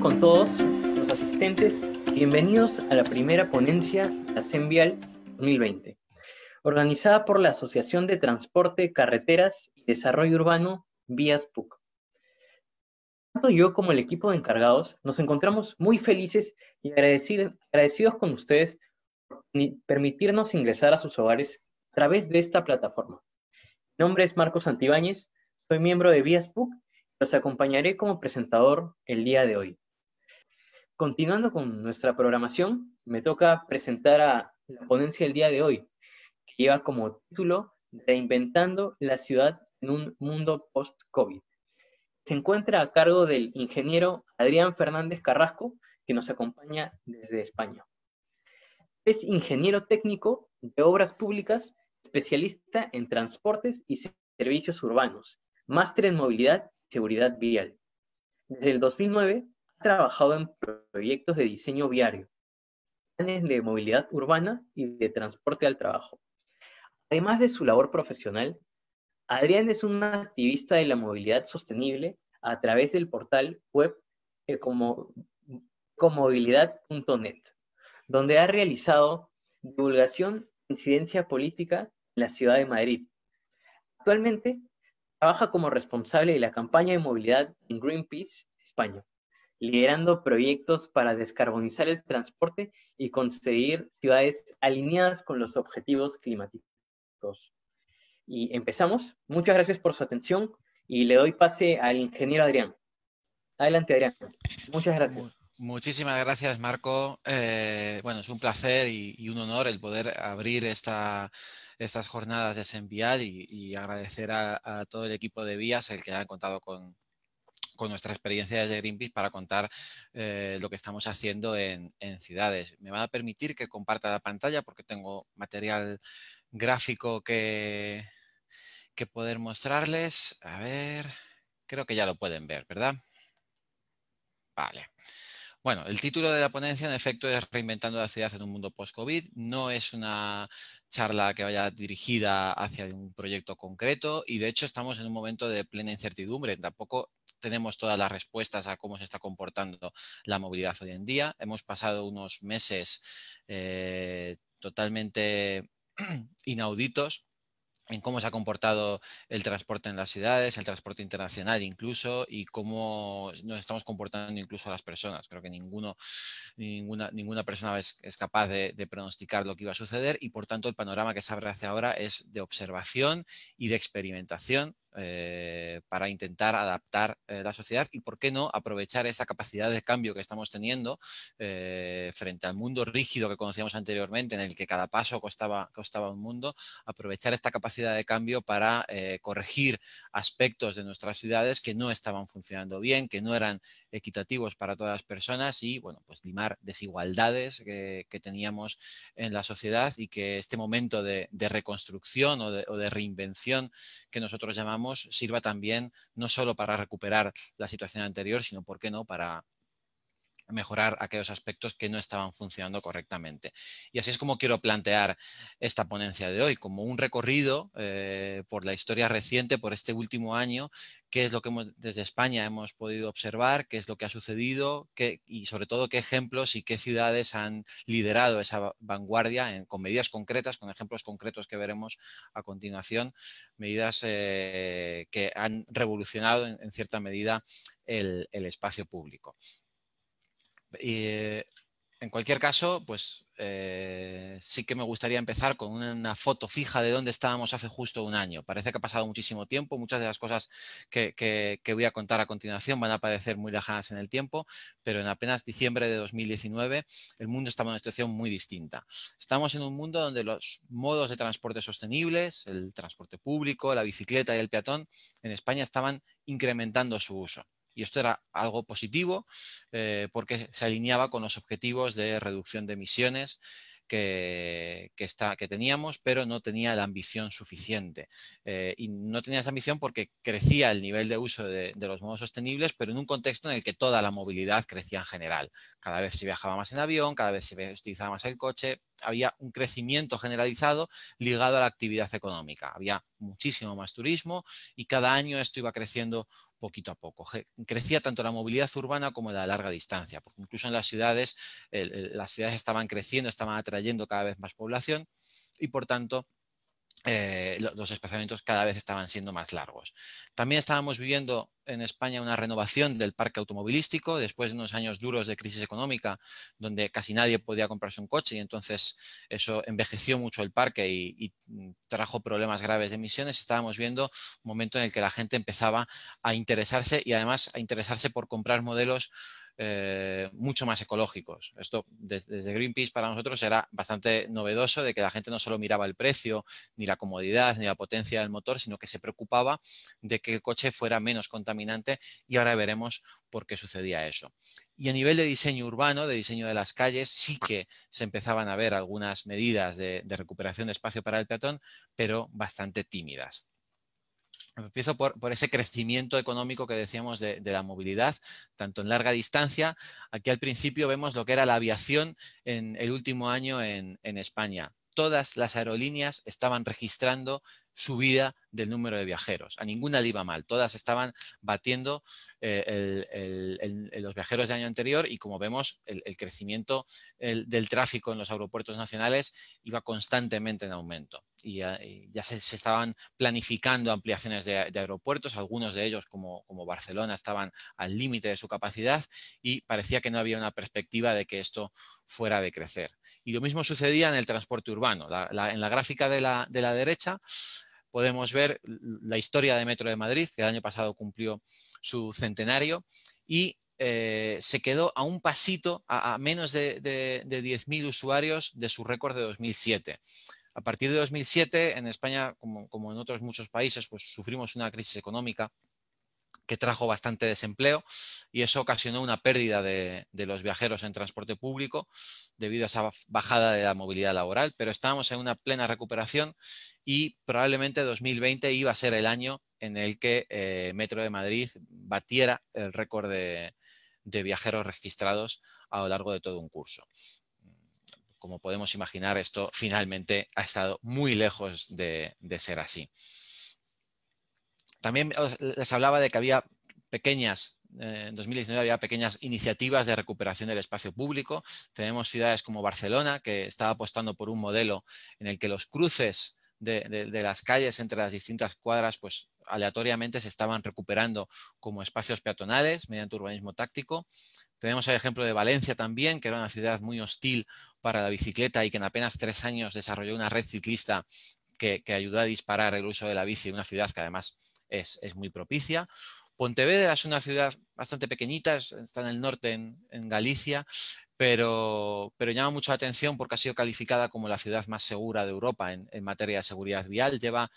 con todos los asistentes bienvenidos a la primera ponencia de Asenvial 2020, organizada por la Asociación de Transporte, Carreteras y Desarrollo Urbano, Vías PUC. Tanto yo como el equipo de encargados nos encontramos muy felices y agradecidos con ustedes por permitirnos ingresar a sus hogares a través de esta plataforma. Mi nombre es Marcos antibáñez soy miembro de Vías PUC los acompañaré como presentador el día de hoy. Continuando con nuestra programación, me toca presentar a la ponencia del día de hoy, que lleva como título Reinventando la ciudad en un mundo post-COVID. Se encuentra a cargo del ingeniero Adrián Fernández Carrasco, que nos acompaña desde España. Es ingeniero técnico de obras públicas, especialista en transportes y servicios urbanos, máster en movilidad y seguridad vial. Desde el 2009 trabajado en proyectos de diseño viario, planes de movilidad urbana y de transporte al trabajo. Además de su labor profesional, Adrián es un activista de la movilidad sostenible a través del portal web Ecomovilidad.net, donde ha realizado divulgación e incidencia política en la ciudad de Madrid. Actualmente trabaja como responsable de la campaña de movilidad en Greenpeace, España liderando proyectos para descarbonizar el transporte y conseguir ciudades alineadas con los objetivos climáticos. Y empezamos. Muchas gracias por su atención y le doy pase al ingeniero Adrián. Adelante, Adrián. Muchas gracias. Muchísimas gracias, Marco. Eh, bueno, es un placer y, un honor el poder abrir estas jornadas de SENVIAD y, agradecer a, todo el equipo de Vías el que ha contado con, con nuestra experiencia de Greenpeace para contar eh, lo que estamos haciendo en, ciudades. Me va a permitir que comparta la pantalla porque tengo material gráfico que, que poder mostrarles. A ver, creo que ya lo pueden ver, ¿verdad? Vale. Bueno, el título de la ponencia en efecto es Reinventando la ciudad en un mundo post-COVID. No es una charla que vaya dirigida hacia un proyecto concreto y de hecho estamos en un momento de plena incertidumbre. Tampoco tenemos todas las respuestas a cómo se está comportando la movilidad hoy en día. Hemos pasado unos meses eh, totalmente inauditos en cómo se ha comportado el transporte en las ciudades, el transporte internacional incluso, y cómo nos estamos comportando incluso las personas. Creo que ninguno, ninguna, ninguna persona es, capaz de, de, pronosticar lo que iba a suceder y por tanto el panorama que se abre hacia ahora es de observación y de experimentación eh, para intentar adaptar eh, la sociedad y, por qué no, aprovechar esa capacidad de cambio que estamos teniendo eh, frente al mundo rígido que conocíamos anteriormente, en el que cada paso costaba, costaba un mundo, aprovechar esta capacidad de cambio para corregir aspectos de nuestras ciudades que no estaban funcionando bien, que no eran equitativos para todas las personas y, bueno, pues limar desigualdades que, teníamos en la sociedad y que este momento de, reconstrucción o de reinvención que nosotros llamamos sirva también no solo para recuperar la situación anterior, sino, ¿por qué no?, para mejorar aquellos aspectos que no estaban funcionando correctamente. Y así es como quiero plantear esta ponencia de hoy, como un recorrido eh, por la historia reciente, por este último año, qué es lo que hemos, desde España hemos podido observar, qué es lo que ha sucedido y sobre todo qué ejemplos y qué ciudades han liderado esa vanguardia con medidas concretas, con ejemplos concretos que veremos a continuación, medidas eh, que han revolucionado en, cierta medida el espacio público. Y, en cualquier caso, pues eh, sí que me gustaría empezar con una foto fija de dónde estábamos hace justo un año. Parece que ha pasado muchísimo tiempo, muchas de las cosas que, que voy a contar a continuación van a parecer muy lejanas en el tiempo, pero en apenas diciembre de 2019 el mundo estaba en una situación muy distinta. Estamos en un mundo donde los modos de transporte sostenibles, el transporte público, la bicicleta y el peatón en España estaban incrementando su uso y esto era algo positivo eh, porque se alineaba con los objetivos de reducción de emisiones que, está, que teníamos, pero no tenía la ambición suficiente. Eh, y no tenía esa ambición porque crecía el nivel de uso de, los modos sostenibles, pero en un contexto en el que toda la movilidad crecía en general. Cada vez se viajaba más en avión, cada vez se utilizaba más el coche, había un crecimiento generalizado ligado a la actividad económica. Había muchísimo más turismo y cada año esto iba creciendo poquito a poco. Crecía tanto la movilidad urbana como la larga distancia, porque incluso en las ciudades, las ciudades estaban creciendo, estaban atrayendo cada vez más población y por tanto eh, los desplazamientos cada vez estaban siendo más largos. También estábamos viviendo en España una renovación del parque automovilístico después de unos años duros de crisis económica donde casi nadie podía comprarse un coche y entonces eso envejeció mucho el parque y, y mm, trajo problemas graves de emisiones. Estábamos viendo un momento en el que la gente empezaba a interesarse y además a interesarse por comprar modelos eh, mucho más ecológicos. Esto desde, Greenpeace para nosotros era bastante novedoso de que la gente no solo miraba el precio, ni la comodidad, ni la potencia del motor, sino que se preocupaba de que el coche fuera menos contaminante y ahora veremos por qué sucedía eso. Y a nivel de diseño urbano, de diseño de las calles, sí que se empezaban a ver algunas medidas de recuperación de espacio para el peatón, pero bastante tímidas. Empiezo por, ese crecimiento económico que decíamos de, la movilidad, tanto en larga distancia. Aquí al principio vemos lo que era la aviación en el último año en, en España. Todas las aerolíneas estaban registrando subida del número de viajeros. A ninguna le iba mal, todas estaban batiendo eh, los viajeros del año anterior y como vemos el, crecimiento del tráfico en los aeropuertos nacionales iba constantemente en aumento y ya, se, estaban planificando ampliaciones de, aeropuertos, algunos de ellos como, Barcelona estaban al límite de su capacidad y parecía que no había una perspectiva de que esto fuera de crecer. Y lo mismo sucedía en el transporte urbano. en la gráfica de la derecha podemos ver la historia de Metro de Madrid, que el año pasado cumplió su centenario y eh, se quedó a un pasito, a, menos de, 10.000 usuarios de su récord de 2007. A partir de 2007, en España, como, como en otros muchos países, pues sufrimos una crisis económica que trajo bastante desempleo y eso ocasionó una pérdida de, los viajeros en transporte público debido a esa bajada de la movilidad laboral, pero estábamos en una plena recuperación y probablemente 2020 iba a ser el año en el que eh, Metro de Madrid batiera el récord de, viajeros registrados a lo largo de todo un curso como podemos imaginar, esto finalmente ha estado muy lejos de ser así. También les hablaba de que había pequeñas, eh, en 2019 había pequeñas iniciativas de recuperación del espacio público. Tenemos ciudades como Barcelona, que estaba apostando por un modelo en el que los cruces de, las calles entre las distintas cuadras, pues aleatoriamente se estaban recuperando como espacios peatonales mediante urbanismo táctico. Tenemos el ejemplo de Valencia también, que era una ciudad muy hostil para la bicicleta y que en apenas tres años desarrolló una red ciclista que, que ayudó a disparar el uso de la bici, una ciudad que además es, muy propicia. Pontevedra es una ciudad bastante pequeñita, está en el norte, en, Galicia, pero, llama mucho atención porque ha sido calificada como la ciudad más segura de Europa en, materia de seguridad vial. Lleva,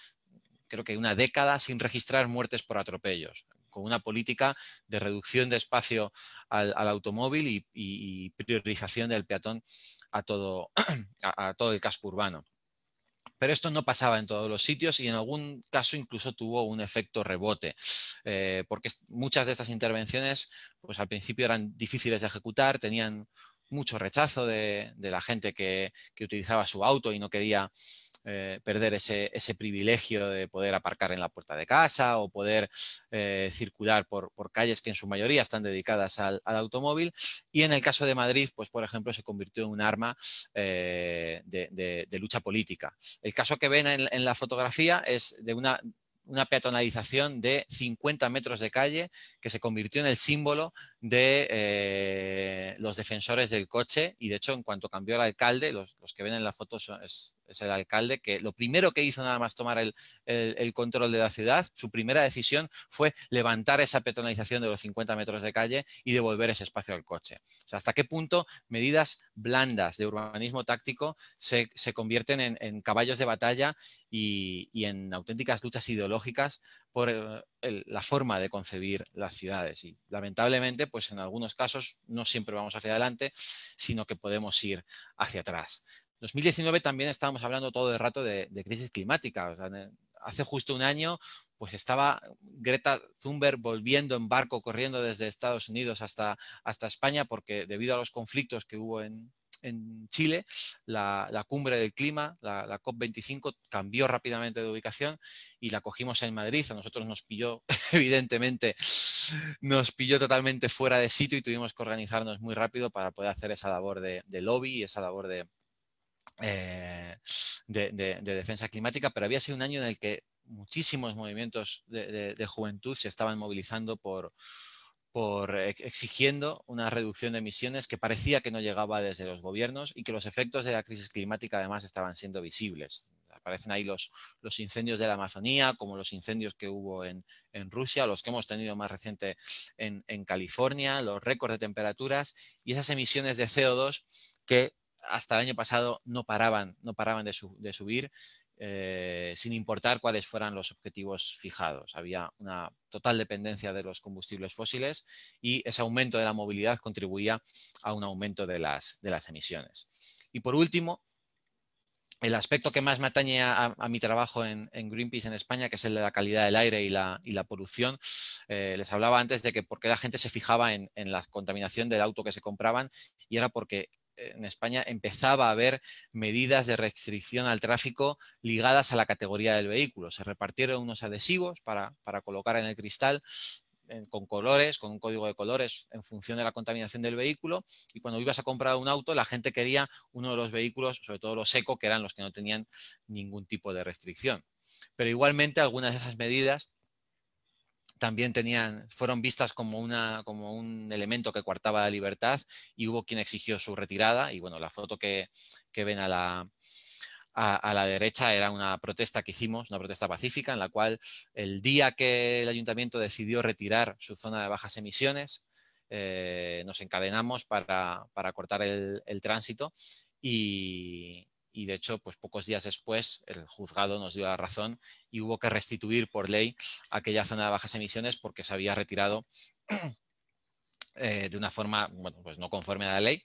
creo que una década sin registrar muertes por atropellos con una política de reducción de espacio al, automóvil y, priorización del peatón a todo, a todo el casco urbano. Pero esto no pasaba en todos los sitios y en algún caso incluso tuvo un efecto rebote, eh, porque muchas de estas intervenciones pues al principio eran difíciles de ejecutar, tenían mucho rechazo de, la gente que, utilizaba su auto y no quería eh, perder ese, ese, privilegio de poder aparcar en la puerta de casa o poder eh, circular por, calles que en su mayoría están dedicadas al, automóvil. Y en el caso de Madrid, pues por ejemplo, se convirtió en un arma eh, de, lucha política. El caso que ven en, la fotografía es de una una peatonalización de 50 metros de calle que se convirtió en el símbolo de eh, los defensores del coche y de hecho en cuanto cambió el alcalde, los, que ven en la foto es, el alcalde que lo primero que hizo nada más tomar el, control de la ciudad, su primera decisión fue levantar esa petronalización de los 50 metros de calle y devolver ese espacio al coche. O sea, hasta qué punto medidas blandas de urbanismo táctico se, convierten en, caballos de batalla y en auténticas luchas ideológicas por la forma de concebir las ciudades. Y lamentablemente, pues en algunos casos no siempre vamos hacia adelante, sino que podemos ir hacia atrás. 2019 también estábamos hablando todo el rato de, crisis climática. hace justo un año, pues estaba Greta Thunberg volviendo en barco, corriendo desde Estados Unidos hasta, hasta España, porque debido a los conflictos que hubo en, en Chile, la, cumbre del clima, la, COP25, cambió rápidamente de ubicación y la cogimos en Madrid. A nosotros nos pilló, evidentemente, nos pilló totalmente fuera de sitio y tuvimos que organizarnos muy rápido para poder hacer esa labor de, lobby y esa labor eh, de, defensa climática. Pero había sido un año en el que muchísimos movimientos de, juventud se estaban movilizando por, por exigiendo una reducción de emisiones que parecía que no llegaba desde los gobiernos y que los efectos de la crisis climática además estaban siendo visibles. Aparecen ahí los, los incendios de la Amazonía, como los incendios que hubo en, Rusia, los que hemos tenido más reciente en, California, los récords de temperaturas y esas emisiones de CO2 que hasta el año pasado no paraban, no paraban de subir eh, sin importar cuáles fueran los objetivos fijados. Había una total dependencia de los combustibles fósiles y ese aumento de la movilidad contribuía a un aumento de las, de las emisiones. Y por último, el aspecto que más me atañe a, mi trabajo en, Greenpeace en España, que es el de la calidad del aire y la, la polución, eh, les hablaba antes de que por qué la gente se fijaba en, en, la contaminación del auto que se compraban y era porque en España empezaba a haber medidas de restricción al tráfico ligadas a la categoría del vehículo. Se repartieron unos adhesivos para, colocar en el cristal con colores, con un código de colores en función de la contaminación del vehículo. Y cuando ibas a comprar un auto, la gente quería uno de los vehículos, sobre todo los eco, que eran los que no tenían ningún tipo de restricción. Pero igualmente algunas de esas medidas también tenían, fueron vistas como, una, como un elemento que coartaba la libertad y hubo quien exigió su retirada. Y bueno, la foto que, ven a la, a, la derecha era una protesta que hicimos, una protesta pacífica, en la cual el día que el ayuntamiento decidió retirar su zona de bajas emisiones, eh, nos encadenamos para, para cortar el, el tránsito y, y de hecho, pues pocos días después el juzgado nos dio la razón y hubo que restituir por ley aquella zona de bajas emisiones porque se había retirado eh, de una forma, pues no conforme a la ley.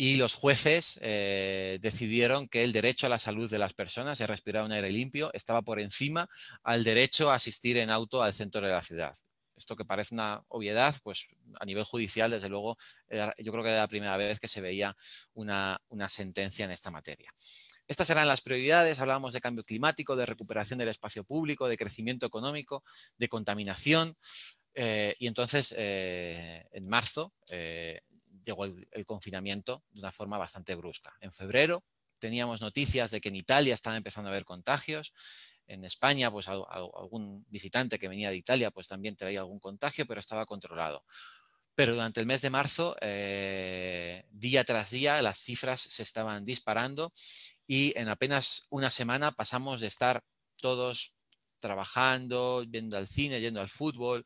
Y los jueces eh, decidieron que el derecho a la salud de las personas y a respirar un aire limpio estaba por encima al derecho a asistir en auto al centro de la ciudad esto que parece una obviedad, pues a nivel judicial, desde luego, yo creo que era la primera vez que se veía una, sentencia en esta materia. Estas eran las prioridades, hablábamos de cambio climático, de recuperación del espacio público, de crecimiento económico, de contaminación. Eh, y entonces, eh, en marzo, eh, llegó el confinamiento de una forma bastante brusca. En febrero teníamos noticias de que en Italia estaban empezando a haber contagios en España, pues algún visitante que venía de Italia, pues también traía algún contagio, pero estaba controlado. Pero durante el mes de marzo, eh, día tras día, las cifras se estaban disparando y en apenas una semana pasamos de estar todos trabajando, viendo al cine, yendo al fútbol,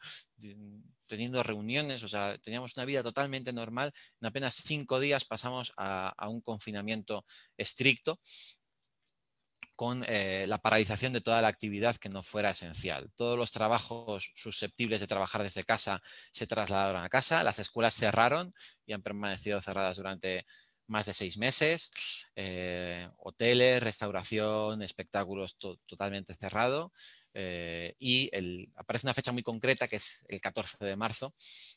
teniendo reuniones, o sea, teníamos una vida totalmente normal. En apenas cinco días pasamos a un confinamiento estricto con eh, la paralización de toda la actividad que no fuera esencial. Todos los trabajos susceptibles de trabajar desde casa se trasladaron a casa, las escuelas cerraron y han permanecido cerradas durante más de seis meses, eh, hoteles, restauración, espectáculos totalmente cerrado eh, y aparece una fecha muy concreta que es el 14 de marzo,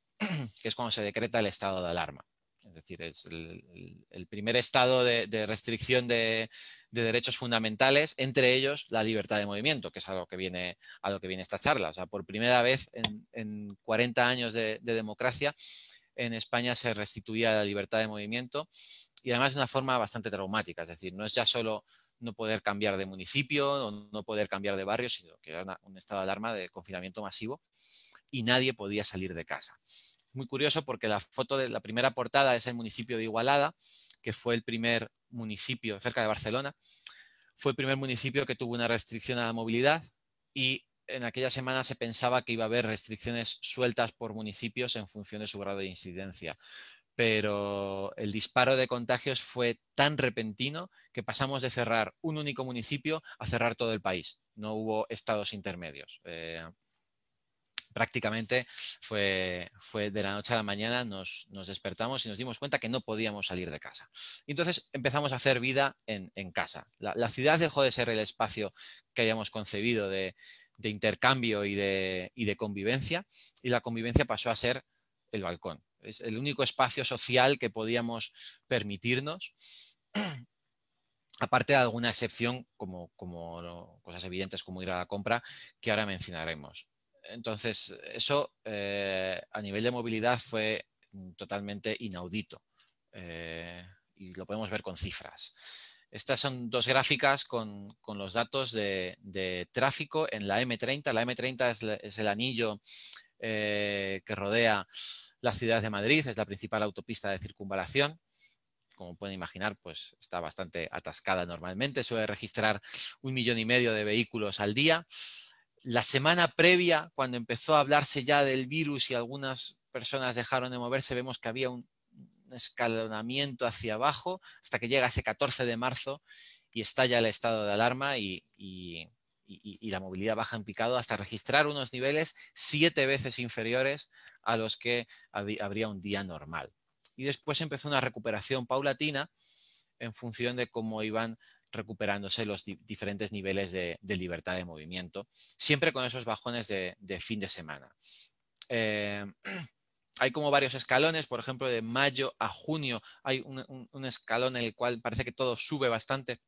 que es cuando se decreta el estado de alarma. Es decir, es el, primer estado de, restricción de, derechos fundamentales, entre ellos la libertad de movimiento, que es a lo que viene, a lo que viene esta charla. O sea, por primera vez en, 40 años de, democracia, en España se restituía la libertad de movimiento y además de una forma bastante traumática. Es decir, no es ya solo no poder cambiar de municipio o no poder cambiar de barrio, sino que era un estado de alarma de confinamiento masivo y nadie podía salir de casa muy curioso porque la foto de la primera portada es el municipio de Igualada, que fue el primer municipio cerca de Barcelona. Fue el primer municipio que tuvo una restricción a la movilidad y en aquella semana se pensaba que iba a haber restricciones sueltas por municipios en función de su grado de incidencia. Pero el disparo de contagios fue tan repentino que pasamos de cerrar un único municipio a cerrar todo el país. No hubo estados intermedios. Eh, prácticamente fue, fue de la noche a la mañana, nos, despertamos y nos dimos cuenta que no podíamos salir de casa. entonces empezamos a hacer vida en, casa. La, ciudad dejó de ser el espacio que habíamos concebido de, intercambio y de, y de convivencia, y la convivencia pasó a ser el balcón. Es el único espacio social que podíamos permitirnos. aparte de alguna excepción, como, como, cosas evidentes como ir a la compra, que ahora mencionaremos. Entonces, eso eh, a nivel de movilidad fue totalmente inaudito eh, y lo podemos ver con cifras. Estas son dos gráficas con, los datos de, tráfico en la M30. La M30 es, el anillo eh, que rodea la ciudad de Madrid, es la principal autopista de circunvalación como pueden imaginar, pues está bastante atascada normalmente, suele registrar un millón y medio de vehículos al día la semana previa, cuando empezó a hablarse ya del virus y algunas personas dejaron de moverse, vemos que había un escalonamiento hacia abajo hasta que llega ese 14 de marzo y estalla el estado de alarma y, y la movilidad baja en picado hasta registrar unos niveles siete veces inferiores a los que habría un día normal. Y después empezó una recuperación paulatina en función de cómo iban recuperándose los diferentes niveles de, libertad de movimiento, siempre con esos bajones de, fin de semana. Eh, hay como varios escalones, por ejemplo, de mayo a junio hay un, un escalón en el cual parece que todo sube bastante,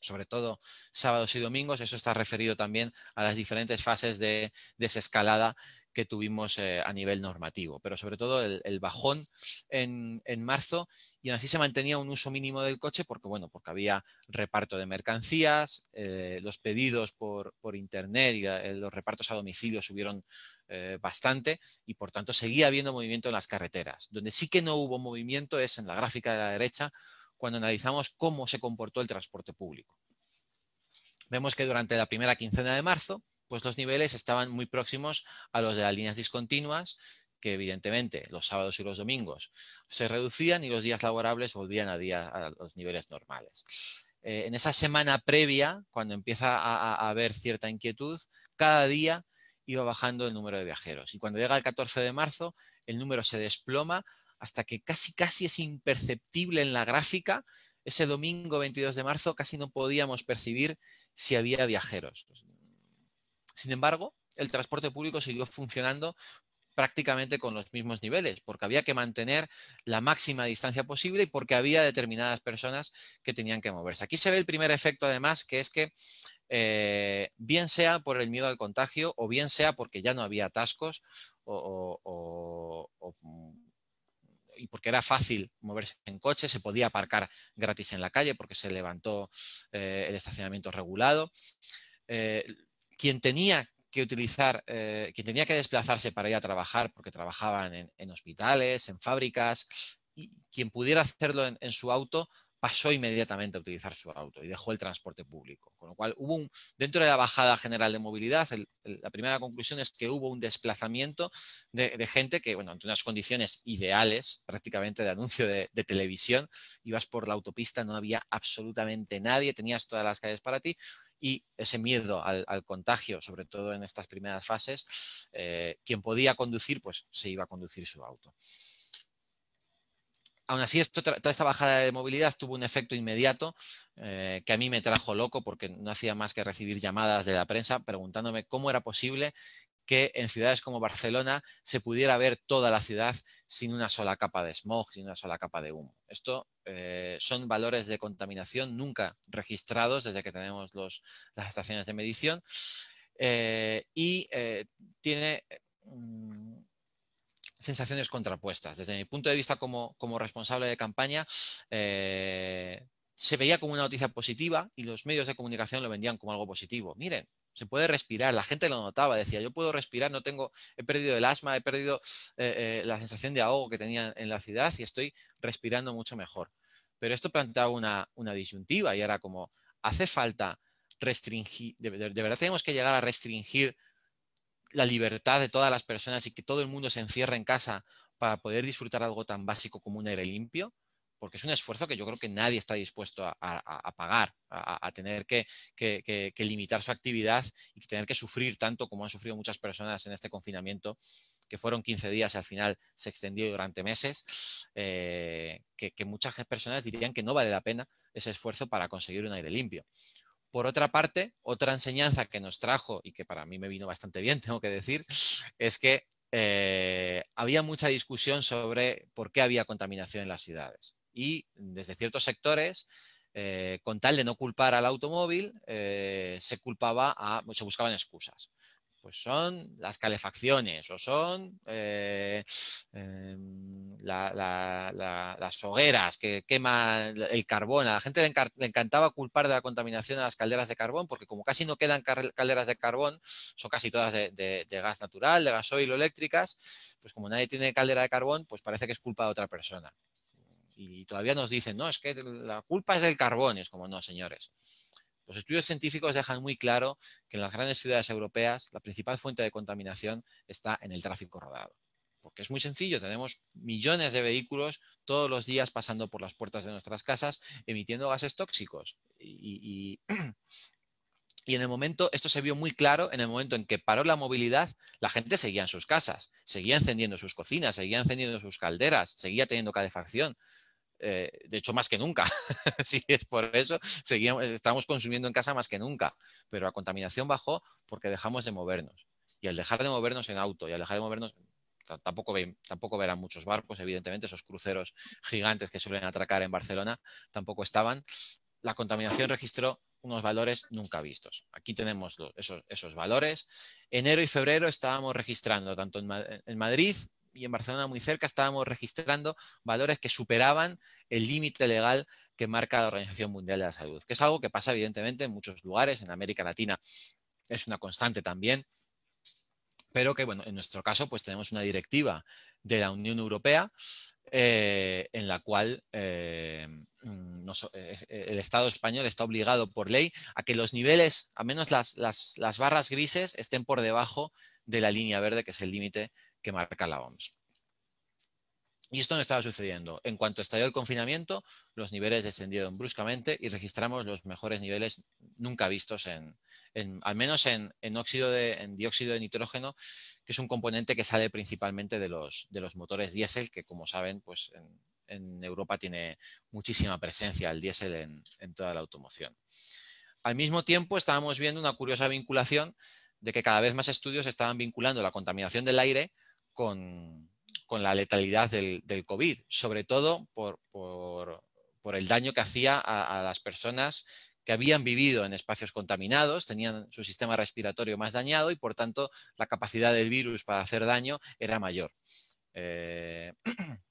sobre todo sábados y domingos. Eso está referido también a las diferentes fases de desescalada que tuvimos eh, a nivel normativo, pero sobre todo el, bajón en, marzo y así se mantenía un uso mínimo del coche porque, bueno, porque había reparto de mercancías, eh, los pedidos por, internet y eh, los repartos a domicilio subieron bastante y por tanto seguía habiendo movimiento en las carreteras. Donde sí que no hubo movimiento es en la gráfica de la derecha cuando analizamos cómo se comportó el transporte público. Vemos que durante la primera quincena de marzo, pues los niveles estaban muy próximos a los de las líneas discontinuas, que evidentemente los sábados y los domingos se reducían y los días laborables volvían a, día, a los niveles normales. Eh, en esa semana previa, cuando empieza a, a, haber cierta inquietud, cada día iba bajando el número de viajeros. Y cuando llega el 14 de marzo, el número se desploma hasta que casi, casi es imperceptible en la gráfica. Ese domingo 22 de marzo casi no podíamos percibir si había viajeros. Sin embargo, el transporte público siguió funcionando prácticamente con los mismos niveles, porque había que mantener la máxima distancia posible y porque había determinadas personas que tenían que moverse. Aquí se ve el primer efecto, además, que es que eh, bien sea por el miedo al contagio o bien sea porque ya no había atascos o, y porque era fácil moverse en coche, se podía aparcar gratis en la calle porque se levantó eh, el estacionamiento regulado. Eh, quien tenía que utilizar, eh, quien tenía que desplazarse para ir a trabajar, porque trabajaban en, hospitales, en fábricas, y quien pudiera hacerlo en, su auto, pasó inmediatamente a utilizar su auto y dejó el transporte público. Con lo cual, hubo dentro de la bajada general de movilidad, la primera conclusión es que hubo un desplazamiento de, gente que, bueno, ante unas condiciones ideales, prácticamente de anuncio de televisión, ibas por la autopista, no había absolutamente nadie, tenías todas las calles para ti, y ese miedo al, contagio, sobre todo en estas primeras fases, eh, quien podía conducir, pues se iba a conducir su auto. Aún así, toda esta bajada de movilidad tuvo un efecto inmediato eh, que a mí me trajo loco porque no hacía más que recibir llamadas de la prensa preguntándome cómo era posible que en ciudades como Barcelona se pudiera ver toda la ciudad sin una sola capa de smog, sin una sola capa de humo. Esto eh, son valores de contaminación nunca registrados desde que tenemos las estaciones de medición eh, y eh, tiene mm, sensaciones contrapuestas. Desde mi punto de vista como responsable de campaña, se veía como una noticia positiva y los medios de comunicación lo vendían como algo positivo. Miren, se puede respirar, la gente lo notaba, decía, yo puedo respirar, no tengo, he perdido el asma, he perdido eh, eh, la sensación de ahogo que tenía en la ciudad y estoy respirando mucho mejor. Pero esto planteaba una, disyuntiva y era como, hace falta restringir, de, verdad tenemos que llegar a restringir la libertad de todas las personas y que todo el mundo se encierre en casa para poder disfrutar algo tan básico como un aire limpio porque es un esfuerzo que yo creo que nadie está dispuesto a, pagar, a, tener que, limitar su actividad y tener que sufrir tanto como han sufrido muchas personas en este confinamiento, que fueron 15 días y al final se extendió durante meses, eh, que muchas personas dirían que no vale la pena ese esfuerzo para conseguir un aire limpio. Por otra parte, otra enseñanza que nos trajo y que para mí me vino bastante bien, tengo que decir, es que eh, había mucha discusión sobre por qué había contaminación en las ciudades y desde ciertos sectores, eh, con tal de no culpar al automóvil, eh, se culpaba a, se buscaban excusas. Pues son las calefacciones o son eh, em, las hogueras que queman el carbón. A la gente le, encantaba culpar de la contaminación a las calderas de carbón, porque como casi no quedan calderas de carbón, son casi todas de, de gas natural, de gasoil o eléctricas, pues como nadie tiene caldera de carbón, pues parece que es culpa de otra persona y todavía nos dicen, no, es que la culpa es del carbón, Y es como no, señores. Los estudios científicos dejan muy claro que en las grandes ciudades europeas la principal fuente de contaminación está en el tráfico rodado. Porque es muy sencillo, tenemos millones de vehículos todos los días pasando por las puertas de nuestras casas emitiendo gases tóxicos. Y, y en el momento, esto se vio muy claro, en el momento en que paró la movilidad, la gente seguía en sus casas, seguía encendiendo sus cocinas, seguía encendiendo sus calderas, seguía teniendo calefacción. Eh, de hecho, más que nunca. si es por eso, seguimos, estamos consumiendo en casa más que nunca. Pero la contaminación bajó porque dejamos de movernos. Y al dejar de movernos en auto y al dejar de movernos, tampoco, tampoco verán muchos barcos, evidentemente, esos cruceros gigantes que suelen atracar en Barcelona tampoco estaban. La contaminación registró unos valores nunca vistos. Aquí tenemos esos, valores. Enero y febrero estábamos registrando, tanto en Madrid y en Barcelona muy cerca estábamos registrando valores que superaban el límite legal que marca la Organización Mundial de la Salud, que es algo que pasa evidentemente en muchos lugares, en América Latina es una constante también, pero que bueno, en nuestro caso pues tenemos una directiva de la Unión Europea eh, en la cual eh, eh, el Estado español está obligado por ley a que los niveles, a menos las, las barras grises, estén por debajo de la línea verde, que es el límite que marca la OMS. Y esto no estaba sucediendo. En cuanto estalló el confinamiento, los niveles descendieron bruscamente y registramos los mejores niveles nunca vistos, en, al menos en, óxido dióxido de nitrógeno, que es un componente que sale principalmente de los, de los motores diésel, que como saben, pues en, Europa tiene muchísima presencia el diésel en, en, toda la automoción. Al mismo tiempo, estábamos viendo una curiosa vinculación de que cada vez más estudios estaban vinculando la contaminación del aire con, la letalidad del, COVID, sobre todo por, el daño que hacía a, las personas que habían vivido en espacios contaminados, tenían su sistema respiratorio más dañado y por tanto la capacidad del virus para hacer daño era mayor. Eh,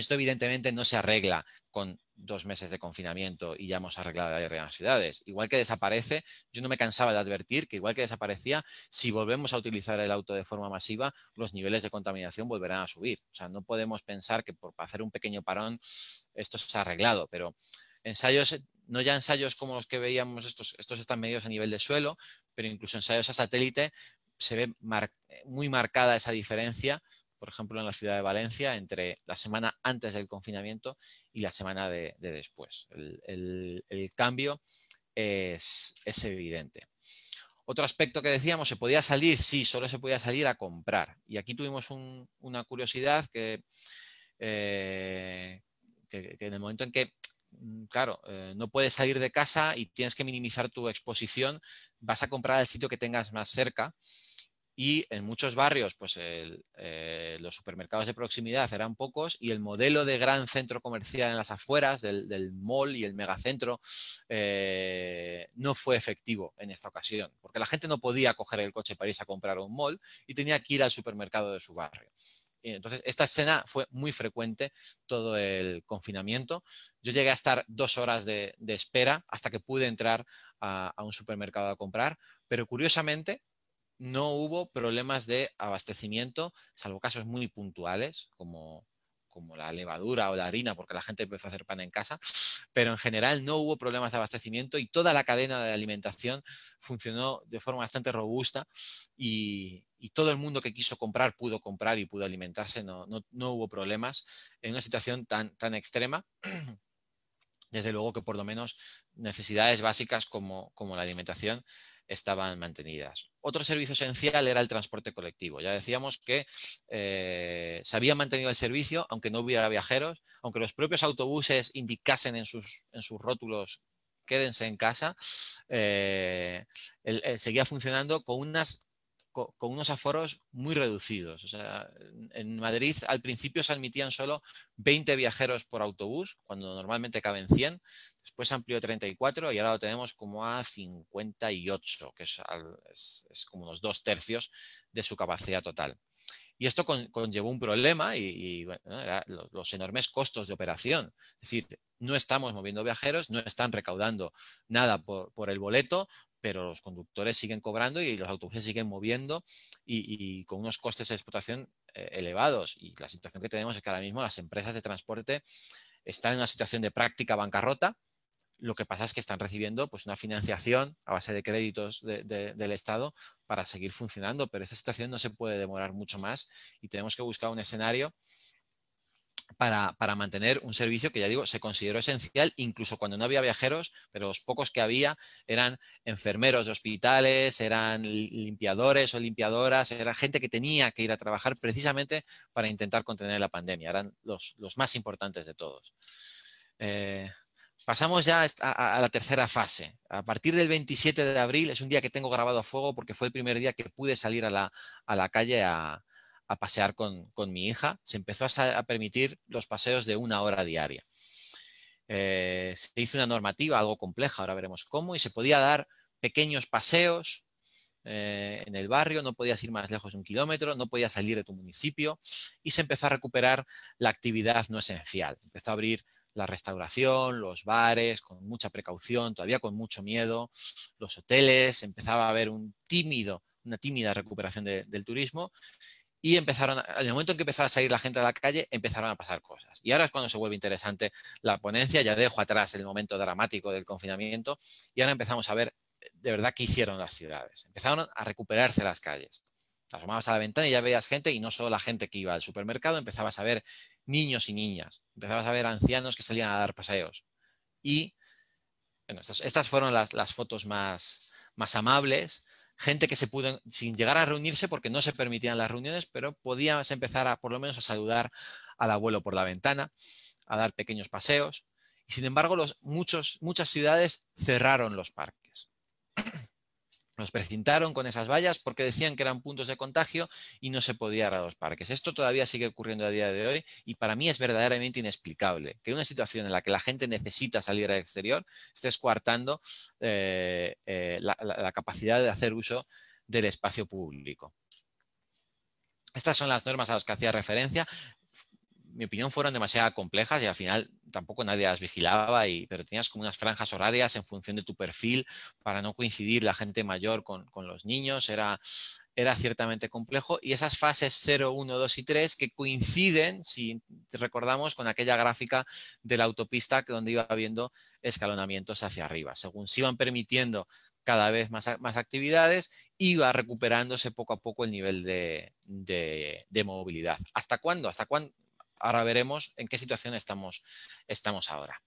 Esto evidentemente no se arregla con dos meses de confinamiento y ya hemos arreglado la guerra en las ciudades. Igual que desaparece, yo no me cansaba de advertir que igual que desaparecía, si volvemos a utilizar el auto de forma masiva, los niveles de contaminación volverán a subir. O sea, no podemos pensar que por hacer un pequeño parón esto se ha arreglado, pero ensayos, no ya ensayos como los que veíamos, estos, están medidos a nivel de suelo, pero incluso ensayos a satélite se ve muy marcada esa diferencia por ejemplo, en la ciudad de Valencia, entre la semana antes del confinamiento y la semana de, después. El, cambio es, evidente. Otro aspecto que decíamos, ¿se podía salir? Sí, solo se podía salir a comprar. Y aquí tuvimos una curiosidad eh, que, en el momento en que mm, claro, eh, no puedes salir de casa y tienes que minimizar tu exposición, vas a comprar al sitio que tengas más cerca y en muchos barrios pues eh, los supermercados de proximidad eran pocos y el modelo de gran centro comercial en las afueras del, mall y el megacentro eh, no fue efectivo en esta ocasión, porque la gente no podía coger el coche para irse a comprar un mall y tenía que ir al supermercado de su barrio. Entonces, esta escena fue muy frecuente todo el confinamiento. Yo llegué a estar dos horas de, espera hasta que pude entrar a, un supermercado a comprar, pero curiosamente no hubo problemas de abastecimiento, salvo casos muy puntuales, como, como la levadura o la harina, porque la gente empezó a hacer pan en casa, pero en general no hubo problemas de abastecimiento y toda la cadena de alimentación funcionó de forma bastante robusta y, todo el mundo que quiso comprar pudo comprar y pudo alimentarse, no, hubo problemas en una situación tan, extrema. Desde luego que por lo menos necesidades básicas como, como la alimentación estaban mantenidas. Otro servicio esencial era el transporte colectivo. Ya decíamos que eh, se había mantenido el servicio aunque no hubiera viajeros, aunque los propios autobuses indicasen en sus, en sus rótulos quédense en casa, eh, eh, seguía funcionando con unas con, unos aforos muy reducidos. O sea, en Madrid al principio se admitían solo 20 viajeros por autobús, cuando normalmente caben 100. Después amplió 34 y ahora lo tenemos como a 58, que es, como unos dos tercios de su capacidad total. Y esto conllevó un problema y, los, enormes costos de operación. Es decir, no estamos moviendo viajeros, no están recaudando nada por el boleto, pero los conductores siguen cobrando y los autobuses siguen moviendo y, con unos costes de explotación eh, elevados. Y la situación que tenemos es que ahora mismo las empresas de transporte están en una situación de práctica bancarrota. Lo que pasa es que están recibiendo pues, una financiación a base de créditos del Estado para seguir funcionando, pero esta situación no se puede demorar mucho más y tenemos que buscar un escenario para, mantener un servicio que ya digo se consideró esencial incluso cuando no había viajeros, pero los pocos que había eran enfermeros de hospitales, eran limpiadores o limpiadoras, era gente que tenía que ir a trabajar precisamente para intentar contener la pandemia, eran los, más importantes de todos. Eh, pasamos ya a, la tercera fase. A partir del 27 de abril es un día que tengo grabado a fuego porque fue el primer día que pude salir a la calle a, a pasear con, mi hija, se empezó a, permitir los paseos de una hora diaria. Eh, se hizo una normativa algo compleja, ahora veremos cómo, y se podía dar pequeños paseos eh, en el barrio, no podías ir más lejos de un kilómetro, no podías salir de tu municipio, y se empezó a recuperar la actividad no esencial. Empezó a abrir la restauración, los bares, con mucha precaución, todavía con mucho miedo, los hoteles, empezaba a haber un tímido, una tímida recuperación del turismo y empezaron, en el momento en que empezaba a salir la gente a la calle, empezaron a pasar cosas. Y ahora es cuando se vuelve interesante la ponencia, ya dejo atrás el momento dramático del confinamiento y ahora empezamos a ver de verdad qué hicieron las ciudades. Empezaron a recuperarse las calles. Te asomabas a la ventana y ya veías gente y no solo la gente que iba al supermercado, empezabas a ver niños y niñas, empezabas a ver ancianos que salían a dar paseos. Y estas, fueron las, fotos más, más amables, gente que se pudo, sin llegar a reunirse porque no se permitían las reuniones, pero podías empezar a, por lo menos, a saludar al abuelo por la ventana, a dar pequeños paseos. Y sin embargo, los, muchos, muchas ciudades cerraron los parques. Nos precintaron con esas vallas porque decían que eran puntos de contagio y no se podía ir a los parques. Esto todavía sigue ocurriendo a día de hoy y para mí es verdaderamente inexplicable que una situación en la que la gente necesita salir al exterior estés coartando eh, eh, la, la capacidad de hacer uso del espacio público. Estas son las normas a las que hacía referencia mi opinión, fueron demasiado complejas y al final tampoco nadie las vigilaba, y, pero tenías como unas franjas horarias en función de tu perfil para no coincidir la gente mayor con, los niños, era, era ciertamente complejo. Y esas fases 0, 1, 2 y 3 que coinciden, si recordamos, con aquella gráfica de la autopista que donde iba habiendo escalonamientos hacia arriba. Según se iban permitiendo cada vez más, más actividades, iba recuperándose poco a poco el nivel de, de movilidad. ¿Hasta cuándo? ¿Hasta cuándo? ahora veremos en qué situación estamos, estamos ahora.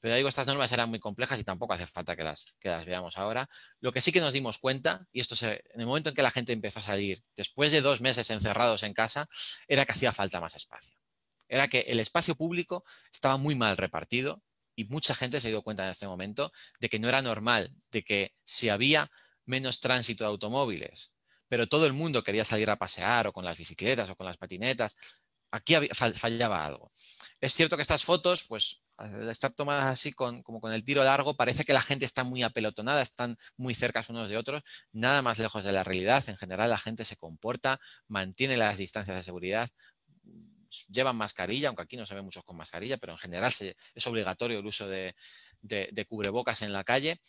Pero ya digo, estas normas eran muy complejas y tampoco hace falta que las, que las veamos ahora. Lo que sí que nos dimos cuenta, y esto se, en el momento en que la gente empezó a salir, después de dos meses encerrados en casa, era que hacía falta más espacio. Era que el espacio público estaba muy mal repartido y mucha gente se dio cuenta en este momento de que no era normal, de que si había menos tránsito de automóviles, pero todo el mundo quería salir a pasear o con las bicicletas o con las patinetas, aquí fallaba algo. Es cierto que estas fotos, pues al estar tomadas así con, como con el tiro largo, parece que la gente está muy apelotonada, están muy cercas unos de otros, nada más lejos de la realidad. En general la gente se comporta, mantiene las distancias de seguridad, llevan mascarilla, aunque aquí no se ve muchos con mascarilla, pero en general es obligatorio el uso de, cubrebocas en la calle.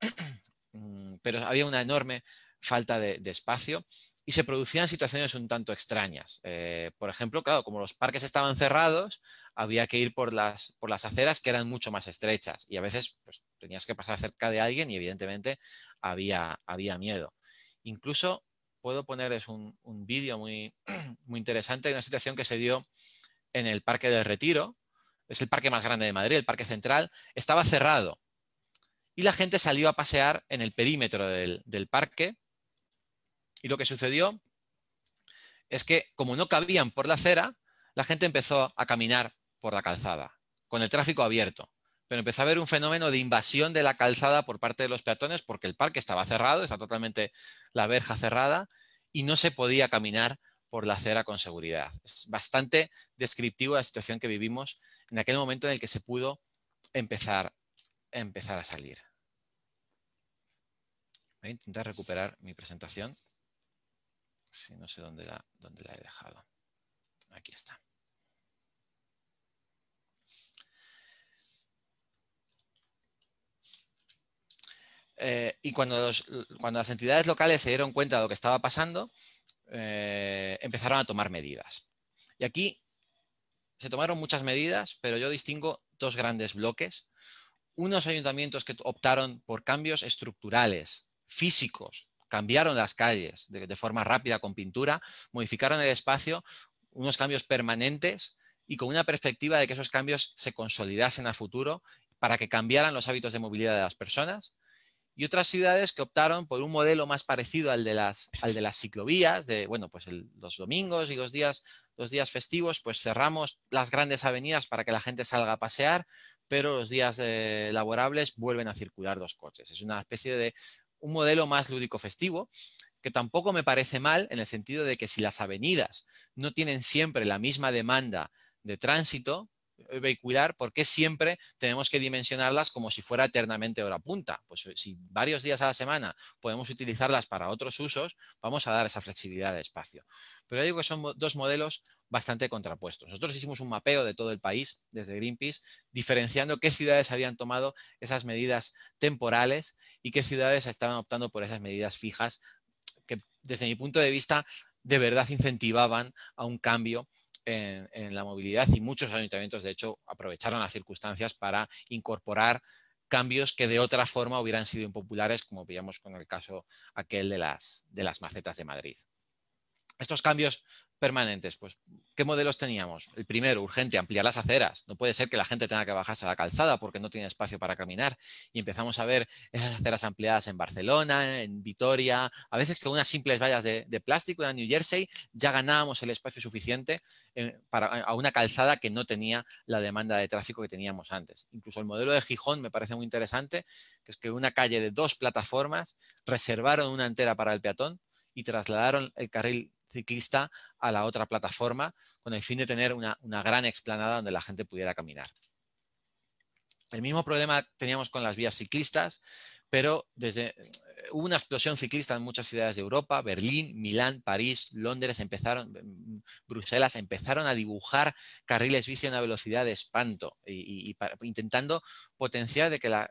Mm, pero había una enorme falta de, de espacio y se producían situaciones un tanto extrañas. Eh, por ejemplo, claro, como los parques estaban cerrados, había que ir por las, por las aceras que eran mucho más estrechas y a veces pues, tenías que pasar cerca de alguien y evidentemente había, había miedo. Incluso puedo ponerles un, vídeo muy, muy interesante de una situación que se dio en el Parque del Retiro, es el parque más grande de Madrid, el Parque Central, estaba cerrado y la gente salió a pasear en el perímetro del, del parque y lo que sucedió es que como no cabían por la acera, la gente empezó a caminar por la calzada, con el tráfico abierto. Pero empezó a haber un fenómeno de invasión de la calzada por parte de los peatones porque el parque estaba cerrado, está totalmente la verja cerrada y no se podía caminar por la acera con seguridad. Es bastante descriptiva la situación que vivimos en aquel momento en el que se pudo empezar, empezar a salir. Voy a intentar recuperar mi presentación no sé dónde la, la he dejado. Aquí está. Eh, y cuando, cuando, las entidades locales se dieron cuenta de lo que estaba pasando, eh, empezaron a tomar medidas. Y aquí se tomaron muchas medidas, pero yo distingo dos grandes bloques. Unos ayuntamientos que optaron por cambios estructurales, físicos, cambiaron las calles de, forma rápida con pintura, modificaron el espacio, unos cambios permanentes y con una perspectiva de que esos cambios se consolidasen a futuro para que cambiaran los hábitos de movilidad de las personas. Y otras ciudades que optaron por un modelo más parecido al de las, al de las ciclovías, de, bueno, pues los domingos y los días, los días festivos, pues cerramos las grandes avenidas para que la gente salga a pasear, pero los días eh, laborables vuelven a circular dos coches. Es una especie de un modelo más lúdico festivo, que tampoco me parece mal en el sentido de que si las avenidas no tienen siempre la misma demanda de tránsito, eh, vehicular, porque siempre tenemos que dimensionarlas como si fuera eternamente hora punta? Pues eh, si varios días a la semana podemos utilizarlas para otros usos, vamos a dar esa flexibilidad de espacio. Pero digo que son dos modelos bastante contrapuestos. Nosotros hicimos un mapeo de todo el país desde Greenpeace, diferenciando qué ciudades habían tomado esas medidas temporales y qué ciudades estaban optando por esas medidas fijas que desde mi punto de vista de verdad incentivaban a un cambio en, la movilidad y muchos ayuntamientos, de hecho, aprovecharon las circunstancias para incorporar cambios que de otra forma hubieran sido impopulares, como veíamos con el caso aquel de las, de las macetas de Madrid. Estos cambios permanentes, pues, ¿qué modelos teníamos? El primero, urgente, ampliar las aceras. No puede ser que la gente tenga que bajarse a la calzada porque no tiene espacio para caminar. Y empezamos a ver esas aceras ampliadas en Barcelona, en Vitoria, a veces con unas simples vallas de, plástico en New Jersey ya ganábamos el espacio suficiente eh, para, a una calzada que no tenía la demanda de tráfico que teníamos antes. Incluso el modelo de Gijón me parece muy interesante, que es que una calle de dos plataformas reservaron una entera para el peatón y trasladaron el carril ciclista a la otra plataforma con el fin de tener una, gran explanada donde la gente pudiera caminar. El mismo problema teníamos con las vías ciclistas, pero desde eh, hubo una explosión ciclista en muchas ciudades de Europa, Berlín, Milán, París, Londres, empezaron, mm, Bruselas, empezaron a dibujar carriles bici a una velocidad de espanto, y, intentando potenciar de que la,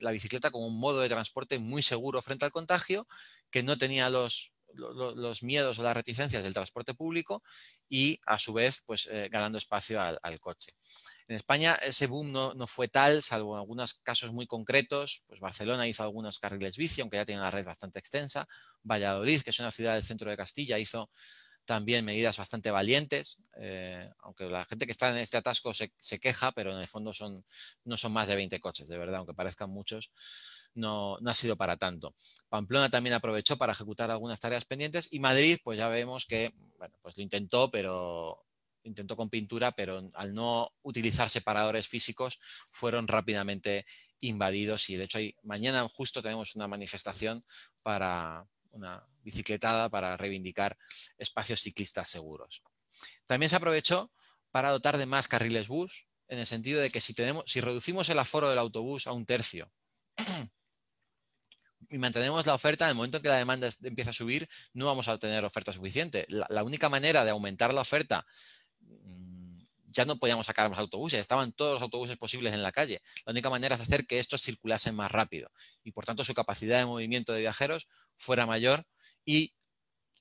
la, bicicleta como un modo de transporte muy seguro frente al contagio, que no tenía los los miedos o las reticencias del transporte público y a su vez pues eh, ganando espacio al, coche. En España ese boom no, fue tal, salvo en algunos casos muy concretos, pues Barcelona hizo algunos carriles bici, aunque ya tiene una red bastante extensa, Valladolid, que es una ciudad del centro de Castilla, hizo también medidas bastante valientes, eh, aunque la gente que está en este atasco se, queja, pero en el fondo son, no son más de 20 coches, de verdad, aunque parezcan muchos no, no ha sido para tanto. Pamplona también aprovechó para ejecutar algunas tareas pendientes y Madrid, pues ya vemos que, pues lo intentó, pero intentó con pintura, pero al no utilizar separadores físicos fueron rápidamente invadidos y de hecho mañana justo tenemos una manifestación para una bicicletada para reivindicar espacios ciclistas seguros. También se aprovechó para dotar de más carriles bus, en el sentido de que si, tenemos, si reducimos el aforo del autobús a un tercio y mantenemos la oferta, en el momento en que la demanda empieza a subir, no vamos a tener oferta suficiente. La, única manera de aumentar la oferta, mm, ya no podíamos sacar más autobuses, estaban todos los autobuses posibles en la calle. La única manera es hacer que estos circulasen más rápido y por tanto su capacidad de movimiento de viajeros fuera mayor y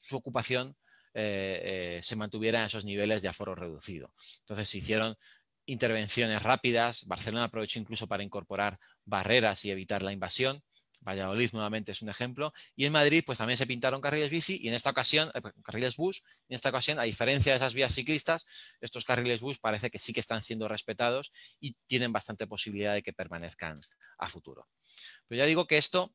su ocupación eh, eh, se mantuviera en esos niveles de aforo reducido. Entonces se hicieron intervenciones rápidas, Barcelona aprovechó incluso para incorporar barreras y evitar la invasión Valladolid nuevamente es un ejemplo. Y en Madrid, pues también se pintaron carriles bici y en esta ocasión, eh, pues, carriles bus, en esta ocasión, a diferencia de esas vías ciclistas, estos carriles bus parece que sí que están siendo respetados y tienen bastante posibilidad de que permanezcan a futuro. Pero ya digo que esto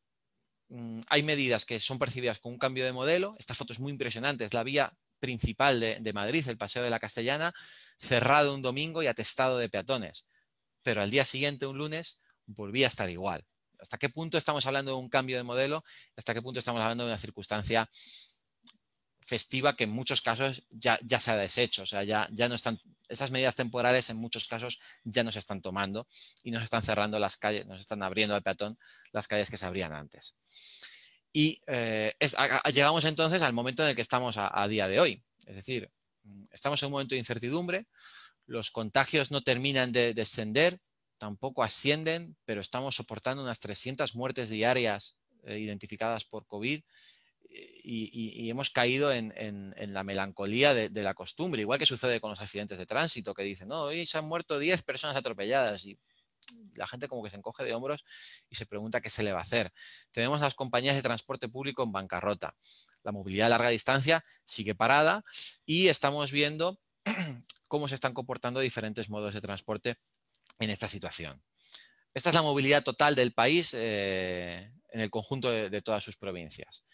mm, hay medidas que son percibidas con un cambio de modelo. Esta foto es muy impresionante, es la vía principal de, de Madrid, el Paseo de la Castellana, cerrado un domingo y atestado de peatones. Pero al día siguiente, un lunes, volvía a estar igual ¿Hasta qué punto estamos hablando de un cambio de modelo? ¿Hasta qué punto estamos hablando de una circunstancia festiva que en muchos casos ya, se ha deshecho? O sea, ya, no están, esas medidas temporales en muchos casos ya no se están tomando y nos están cerrando las calles, nos están abriendo al peatón las calles que se abrían antes. Y eh, llegamos entonces al momento en el que estamos a día de hoy. Es decir, estamos en un momento de incertidumbre, los contagios no terminan de descender, tampoco ascienden, pero estamos soportando unas 300 muertes diarias eh, identificadas por COVID eh, y, hemos caído en, la melancolía de, la costumbre, igual que sucede con los accidentes de tránsito, que dicen, no, hoy se han muerto 10 personas atropelladas y la gente como que se encoge de hombros y se pregunta qué se le va a hacer. Tenemos las compañías de transporte público en bancarrota, la movilidad a larga distancia sigue parada y estamos viendo cómo se están comportando diferentes modos de transporte en esta situación. Esta es la movilidad total del país eh, en el conjunto de, todas sus provincias.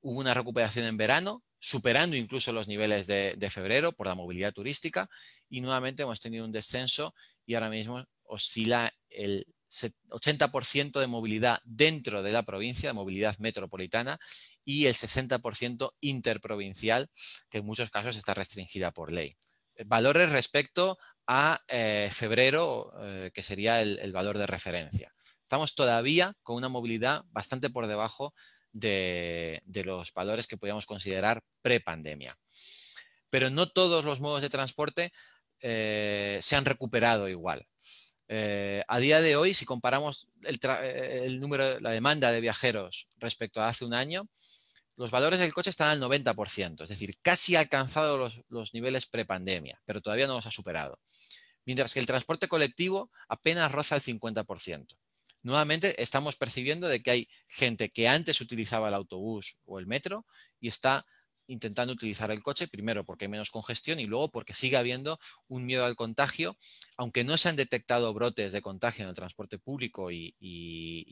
Hubo una recuperación en verano, superando incluso los niveles de, de, febrero por la movilidad turística y nuevamente hemos tenido un descenso y ahora mismo oscila el 80% de movilidad dentro de la provincia, de movilidad metropolitana y el 60% interprovincial, que en muchos casos está restringida por ley. Valores respecto a eh, febrero, eh, que sería el, valor de referencia. Estamos todavía con una movilidad bastante por debajo de, los valores que podríamos considerar prepandemia. Pero no todos los modos de transporte eh, se han recuperado igual. a día de hoy, si comparamos el, el número, la demanda de viajeros respecto a hace un año, los valores del coche están al 90%, es decir, casi ha alcanzado los, los niveles prepandemia, pero todavía no los ha superado. Mientras que el transporte colectivo apenas roza el 50%. Nuevamente estamos percibiendo de que hay gente que antes utilizaba el autobús o el metro y está intentando utilizar el coche, primero porque hay menos congestión y luego porque sigue habiendo un miedo al contagio, aunque no se han detectado brotes de contagio en el transporte público y,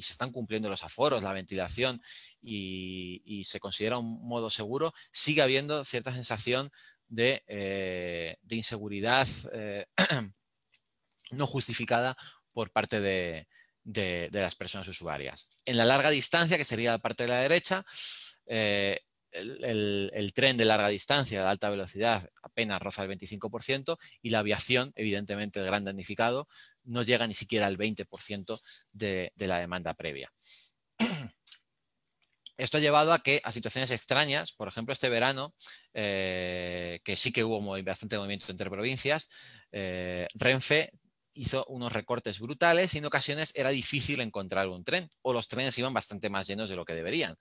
se están cumpliendo los aforos, la ventilación y, se considera un modo seguro, sigue habiendo cierta sensación de, eh, inseguridad eh, no justificada por parte de, las personas usuarias. En la larga distancia, que sería la parte de la derecha, eh, el, tren de larga distancia, de alta velocidad, apenas roza el 25% y la aviación, evidentemente de gran damnificado, no llega ni siquiera al 20% de, la demanda previa. Esto ha llevado a que a situaciones extrañas, por ejemplo, este verano, eh, que sí que hubo bastante movimiento entre provincias, eh, Renfe hizo unos recortes brutales y en ocasiones era difícil encontrar un tren o los trenes iban bastante más llenos de lo que deberían.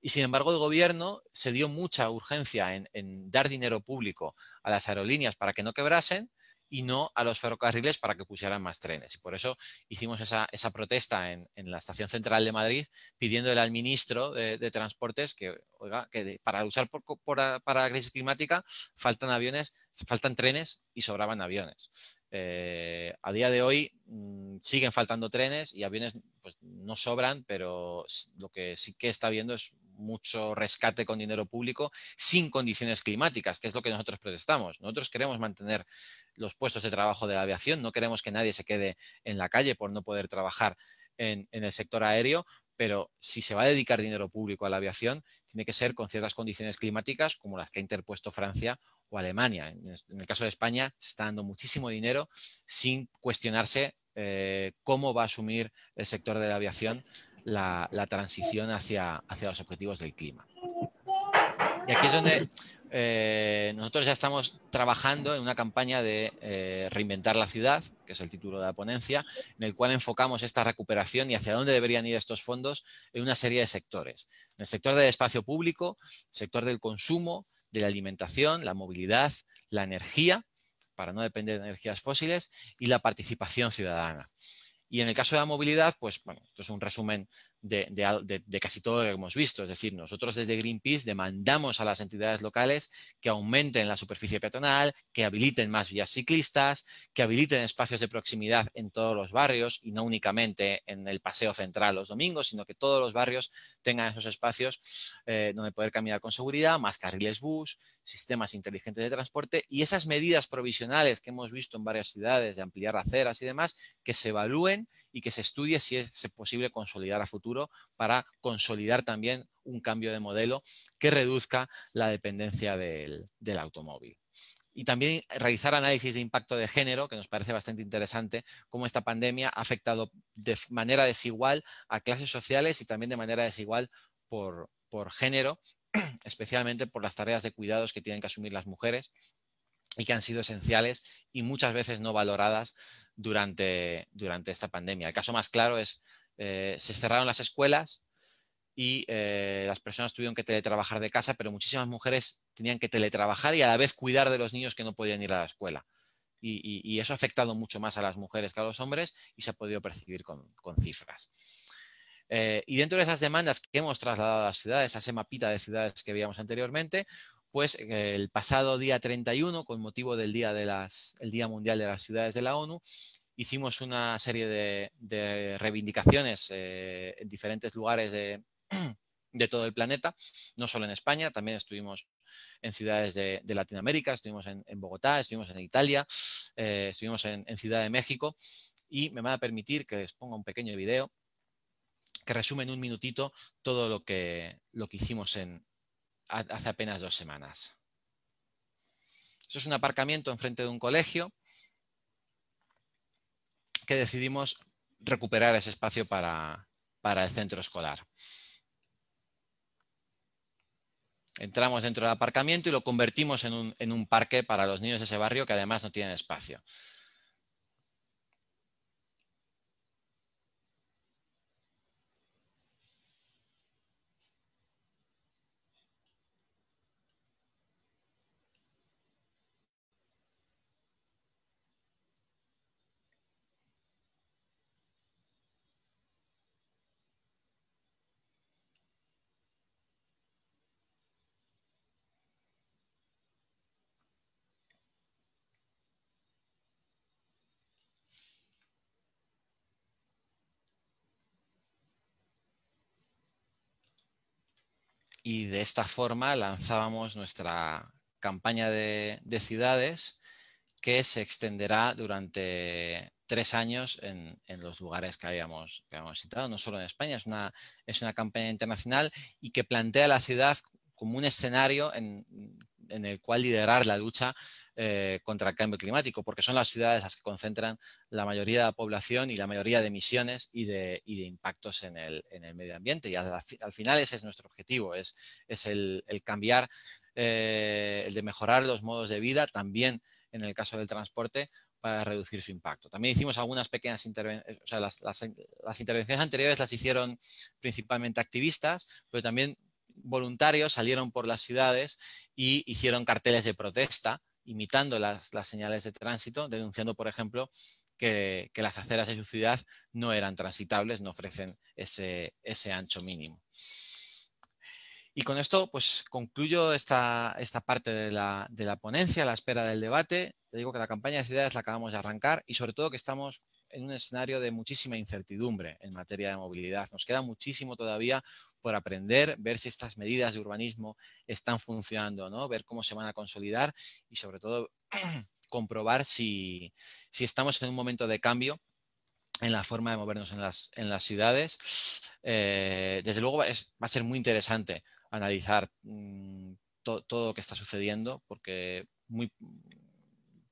Y sin embargo el gobierno se dio mucha urgencia en, dar dinero público a las aerolíneas para que no quebrasen y no a los ferrocarriles para que pusieran más trenes. Y por eso hicimos esa, protesta en, la Estación Central de Madrid pidiéndole al ministro de, Transportes que, para luchar por, para la crisis climática faltan aviones, faltan trenes y sobraban aviones. Eh, a día de hoy mm, siguen faltando trenes y aviones pues, no sobran, pero lo que sí que está viendo es mucho rescate con dinero público sin condiciones climáticas, que es lo que nosotros protestamos. Nosotros queremos mantener los puestos de trabajo de la aviación, no queremos que nadie se quede en la calle por no poder trabajar en, en el sector aéreo, pero si se va a dedicar dinero público a la aviación, tiene que ser con ciertas condiciones climáticas como las que ha interpuesto Francia o Alemania. En el caso de España se está dando muchísimo dinero sin cuestionarse eh, cómo va a asumir el sector de la aviación la, transición hacia, hacia, los objetivos del clima. Y aquí es donde eh, nosotros ya estamos trabajando en una campaña de eh, reinventar la ciudad, que es el título de la ponencia, en el cual enfocamos esta recuperación y hacia dónde deberían ir estos fondos en una serie de sectores. En el sector del espacio público, sector del consumo, de la alimentación, la movilidad, la energía, para no depender de energías fósiles, y la participación ciudadana. Y en el caso de la movilidad, pues bueno, esto es un resumen de, casi todo lo que hemos visto. Es decir, nosotros desde Greenpeace demandamos a las entidades locales que aumenten la superficie peatonal, que habiliten más vías ciclistas, que habiliten espacios de proximidad en todos los barrios y no únicamente en el paseo central los domingos, sino que todos los barrios tengan esos espacios eh, donde poder caminar con seguridad, más carriles bus, sistemas inteligentes de transporte y esas medidas provisionales que hemos visto en varias ciudades de ampliar aceras y demás, que se evalúen y que se estudie si es posible consolidar a futuro para consolidar también un cambio de modelo que reduzca la dependencia del, automóvil y también realizar análisis de impacto de género, que nos parece bastante interesante, cómo esta pandemia ha afectado de manera desigual a clases sociales y también de manera desigual por, género, especialmente por las tareas de cuidados que tienen que asumir las mujeres y que han sido esenciales y muchas veces no valoradas durante, durante esta pandemia. El caso más claro es eh, se cerraron las escuelas y eh, las personas tuvieron que teletrabajar de casa, pero muchísimas mujeres tenían que teletrabajar y a la vez cuidar de los niños que no podían ir a la escuela. Y, eso ha afectado mucho más a las mujeres que a los hombres y se ha podido percibir con, cifras. Eh, y dentro de esas demandas que hemos trasladado a las ciudades, a ese mapita de ciudades que veíamos anteriormente, pues el pasado día 31, con motivo del día, de las, día Mundial de las Ciudades de la ONU, hicimos una serie de, reivindicaciones eh, en diferentes lugares de, todo el planeta, no solo en España, también estuvimos en ciudades de, Latinoamérica, estuvimos en, Bogotá, estuvimos en Italia, eh, estuvimos en, Ciudad de México y me van a permitir que les ponga un pequeño video que resume en un minutito todo lo que, lo que hicimos en, hace apenas dos semanas. Eso es un aparcamiento enfrente de un colegio decidimos recuperar ese espacio para, el centro escolar. Entramos dentro del aparcamiento y lo convertimos en un, en un parque para los niños de ese barrio que además no tienen espacio. y de esta forma lanzábamos nuestra campaña de, ciudades que se extenderá durante tres años en, los lugares que habíamos, que citado, no solo en España, es una, es una campaña internacional y que plantea la ciudad como un escenario en, en el cual liderar la lucha eh, contra el cambio climático, porque son las ciudades las que concentran la mayoría de la población y la mayoría de emisiones y de, impactos en el, en medio ambiente. Y al, final ese es nuestro objetivo, es, es el, cambiar, eh, el de mejorar los modos de vida, también en el caso del transporte, para reducir su impacto. También hicimos algunas pequeñas intervenciones, eh, o sea, las, las intervenciones anteriores las hicieron principalmente activistas, pero también voluntarios salieron por las ciudades y hicieron carteles de protesta imitando las, señales de tránsito, denunciando, por ejemplo, que, las aceras de su ciudad no eran transitables, no ofrecen ese, ancho mínimo. Y con esto pues concluyo esta, parte de la, de la ponencia, la espera del debate. Te digo que la campaña de ciudades la acabamos de arrancar y sobre todo que estamos en un escenario de muchísima incertidumbre en materia de movilidad. Nos queda muchísimo todavía por aprender, ver si estas medidas de urbanismo están funcionando, ¿no? ver cómo se van a consolidar y sobre todo comprobar si, estamos en un momento de cambio en la forma de movernos en las, en las ciudades. Eh, desde luego va a ser muy interesante analizar mm, todo lo que está sucediendo porque muy,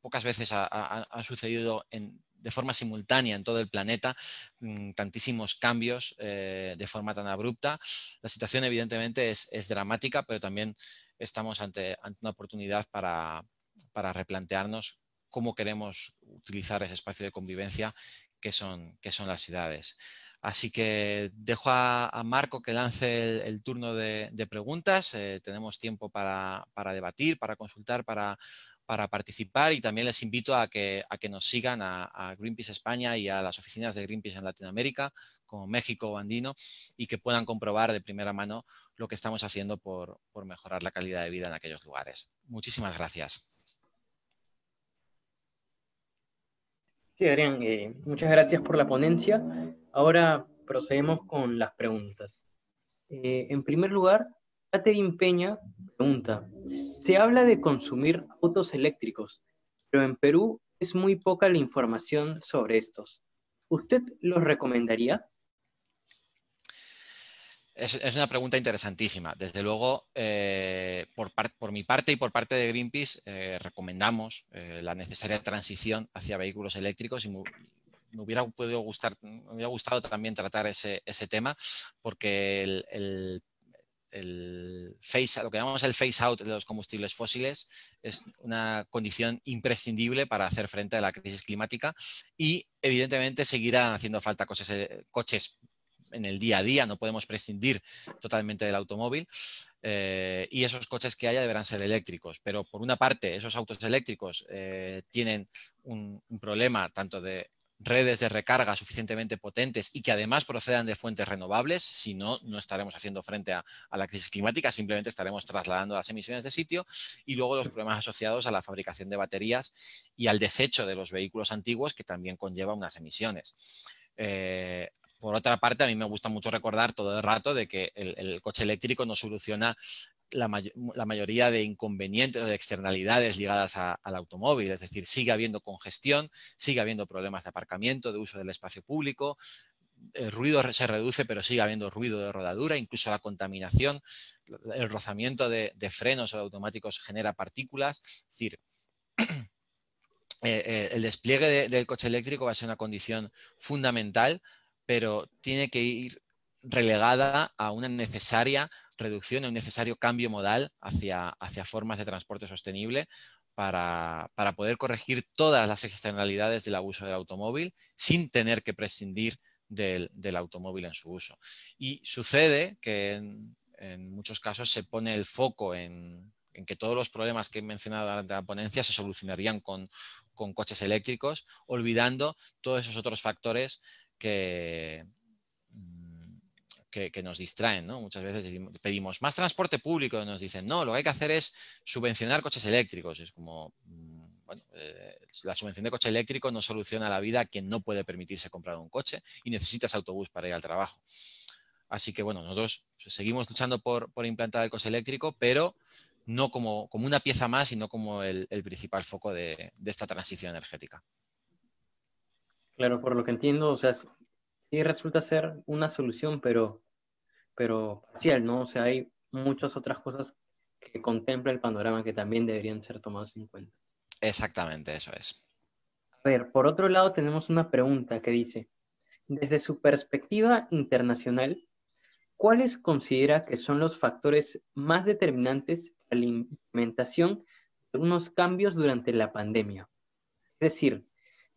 pocas veces ha sucedido en de forma simultánea en todo el planeta, mm, tantísimos cambios eh, de forma tan abrupta. La situación evidentemente es, dramática, pero también estamos ante, una oportunidad para, replantearnos cómo queremos utilizar ese espacio de convivencia que son, que son las ciudades. Así que dejo a, Marco que lance el, turno de, preguntas. Eh, tenemos tiempo para, para debatir, para consultar, para para participar y también les invito a que, a que nos sigan a, Greenpeace España y a las oficinas de Greenpeace en Latinoamérica, como México o Andino, y que puedan comprobar de primera mano lo que estamos haciendo por, mejorar la calidad de vida en aquellos lugares. Muchísimas gracias. Sí, Adrián, eh, muchas gracias por la ponencia. Ahora procedemos con las preguntas. Eh, en primer lugar, Catherine Peña pregunta, se habla de consumir autos eléctricos, pero en Perú es muy poca la información sobre estos. ¿Usted los recomendaría? Es, una pregunta interesantísima. Desde luego, eh, por, mi parte y por parte de Greenpeace, eh, recomendamos eh, la necesaria transición hacia vehículos eléctricos y me hubiera podido gustar, me gustado también tratar ese, tema, porque el, el face, lo que llamamos el phase out de los combustibles fósiles es una condición imprescindible para hacer frente a la crisis climática y evidentemente seguirán haciendo falta eh, coches en el día a día, no podemos prescindir totalmente del automóvil eh, y esos coches que haya deberán ser eléctricos. Pero por una parte, esos autos eléctricos eh, tienen un problema tanto de redes de recarga suficientemente potentes y que además procedan de fuentes renovables, si no, no estaremos haciendo frente a, la crisis climática, simplemente estaremos trasladando las emisiones de sitio y luego los problemas asociados a la fabricación de baterías y al desecho de los vehículos antiguos que también conlleva unas emisiones. Eh, por otra parte, a mí me gusta mucho recordar todo el rato de que el coche eléctrico no soluciona la, mayoría de inconvenientes o de externalidades ligadas al automóvil, es decir, sigue habiendo congestión, sigue habiendo problemas de aparcamiento, de uso del espacio público, el ruido se reduce, pero sigue habiendo ruido de rodadura, incluso la contaminación, el rozamiento de, frenos o automáticos genera partículas, es decir, eh, eh, el despliegue del coche eléctrico va a ser una condición fundamental, pero tiene que ir relegada a una necesaria reducción, a un necesario cambio modal hacia, hacia formas de transporte sostenible para, poder corregir todas las externalidades del abuso del automóvil sin tener que prescindir del, automóvil en su uso. Y sucede que en, muchos casos se pone el foco en, que todos los problemas que he mencionado durante la ponencia se solucionarían con coches eléctricos, olvidando todos esos otros factores que, que, nos distraen, ¿no? Muchas veces pedimos más transporte público y nos dicen, no, lo que hay que hacer es subvencionar coches eléctricos. Es como, mm, bueno, eh, la subvención de coche eléctrico no soluciona la vida a quien no puede permitirse comprar un coche y necesitas autobús para ir al trabajo. Así que bueno, nosotros seguimos luchando por, implantar el coche eléctrico, pero no como, como una pieza más, sino como el, principal foco de, de, esta transición energética. Claro, por lo que entiendo, o sea, y resulta ser una solución, pero, pero parcial, ¿no? O sea, hay muchas otras cosas que contempla el panorama que también deberían ser tomadas en cuenta. Exactamente, eso es. A ver, por otro lado tenemos una pregunta que dice, desde su perspectiva internacional, ¿cuáles considera que son los factores más determinantes para la implementación de unos cambios durante la pandemia? Es decir,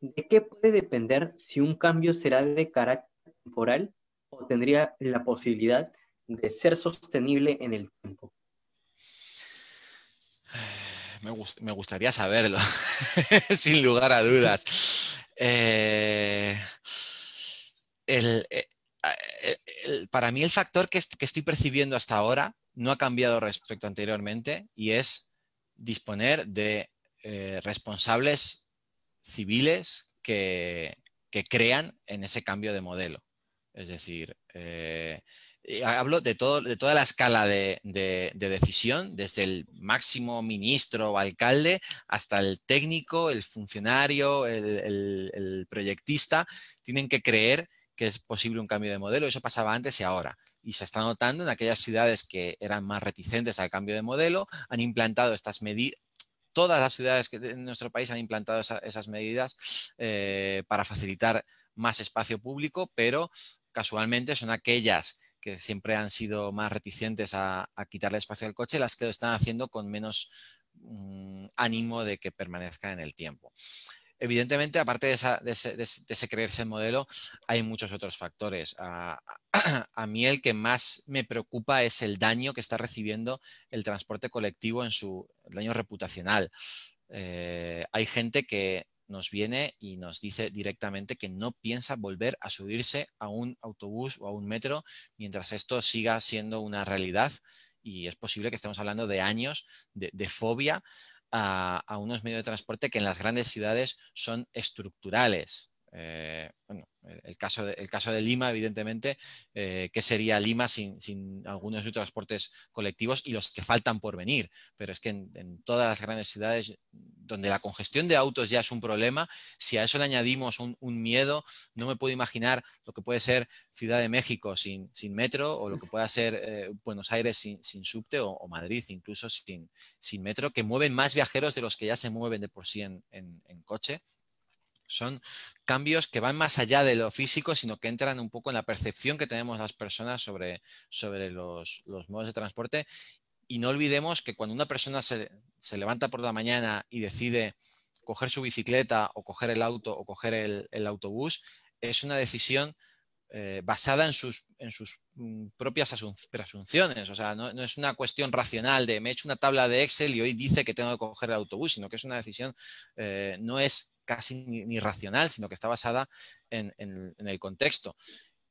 ¿De qué puede depender si un cambio será de carácter temporal o tendría la posibilidad de ser sostenible en el tiempo? Me, gustaría saberlo, sin lugar a dudas. Eh, eh, eh, para mí el factor que, estoy percibiendo hasta ahora no ha cambiado respecto anteriormente y es disponer de responsables civiles que, crean en ese cambio de modelo. Es decir, eh, hablo de, todo, de toda la escala de, decisión, desde el máximo ministro o alcalde hasta el técnico, el funcionario, el, el, proyectista, tienen que creer que es posible un cambio de modelo. Eso pasaba antes y ahora. Y se está notando en aquellas ciudades que eran más reticentes al cambio de modelo, han implantado estas medidas Todas las ciudades que en nuestro país han implantado esas medidas eh, para facilitar más espacio público, pero casualmente son aquellas que siempre han sido más reticentes a, quitarle espacio al coche, las que lo están haciendo con menos mm, ánimo de que permanezca en el tiempo. Evidentemente, aparte de, ese, creerse el modelo, hay muchos otros factores. A, mí el que más me preocupa es el daño que está recibiendo el transporte colectivo en su daño reputacional. Eh, hay gente que nos viene y nos dice directamente que no piensa volver a subirse a un autobús o a un metro mientras esto siga siendo una realidad y es posible que estemos hablando de años de fobia a, unos medios de transporte que en las grandes ciudades son estructurales. Eh, bueno, el caso, de, caso de Lima, evidentemente, eh, ¿qué sería Lima sin, algunos de transportes colectivos y los que faltan por venir? Pero es que en, todas las grandes ciudades donde la congestión de autos ya es un problema, si a eso le añadimos un, miedo, no me puedo imaginar lo que puede ser Ciudad de México sin, metro o lo que pueda ser eh, Buenos Aires sin, subte o, Madrid incluso sin, sin metro, que mueven más viajeros de los que ya se mueven de por sí en coche son cambios que van más allá de lo físico, sino que entran un poco en la percepción que tenemos las personas sobre, los, modos de transporte. Y no olvidemos que cuando una persona se, levanta por la mañana y decide coger su bicicleta o coger el auto o coger el, el autobús, es una decisión eh, basada en sus, mm, propias presunciones. O sea, no, es una cuestión racional de me he hecho una tabla de Excel y hoy dice que tengo que coger el autobús, sino que es una decisión, eh, no es casi ni, racional, sino que está basada en, el contexto.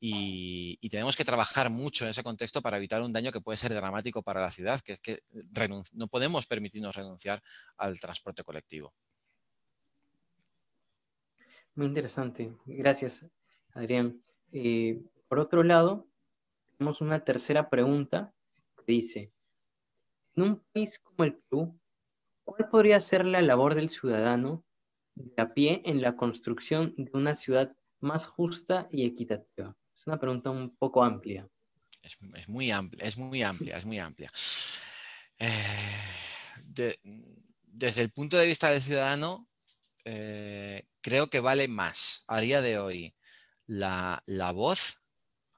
y, tenemos que trabajar mucho en ese contexto para evitar un daño que puede ser dramático para la ciudad, que es que no podemos permitirnos renunciar al transporte colectivo. Muy interesante. Gracias, Adrián. Eh, por otro lado, tenemos una tercera pregunta que dice, en un país como el Perú, ¿cuál podría ser la labor del ciudadano de a pie en la construcción de una ciudad más justa y equitativa? Es una pregunta un poco amplia. Es, muy amplia, es muy amplia, es muy amplia. Eh, desde el punto de vista del ciudadano, eh, creo que vale más a día de hoy la, voz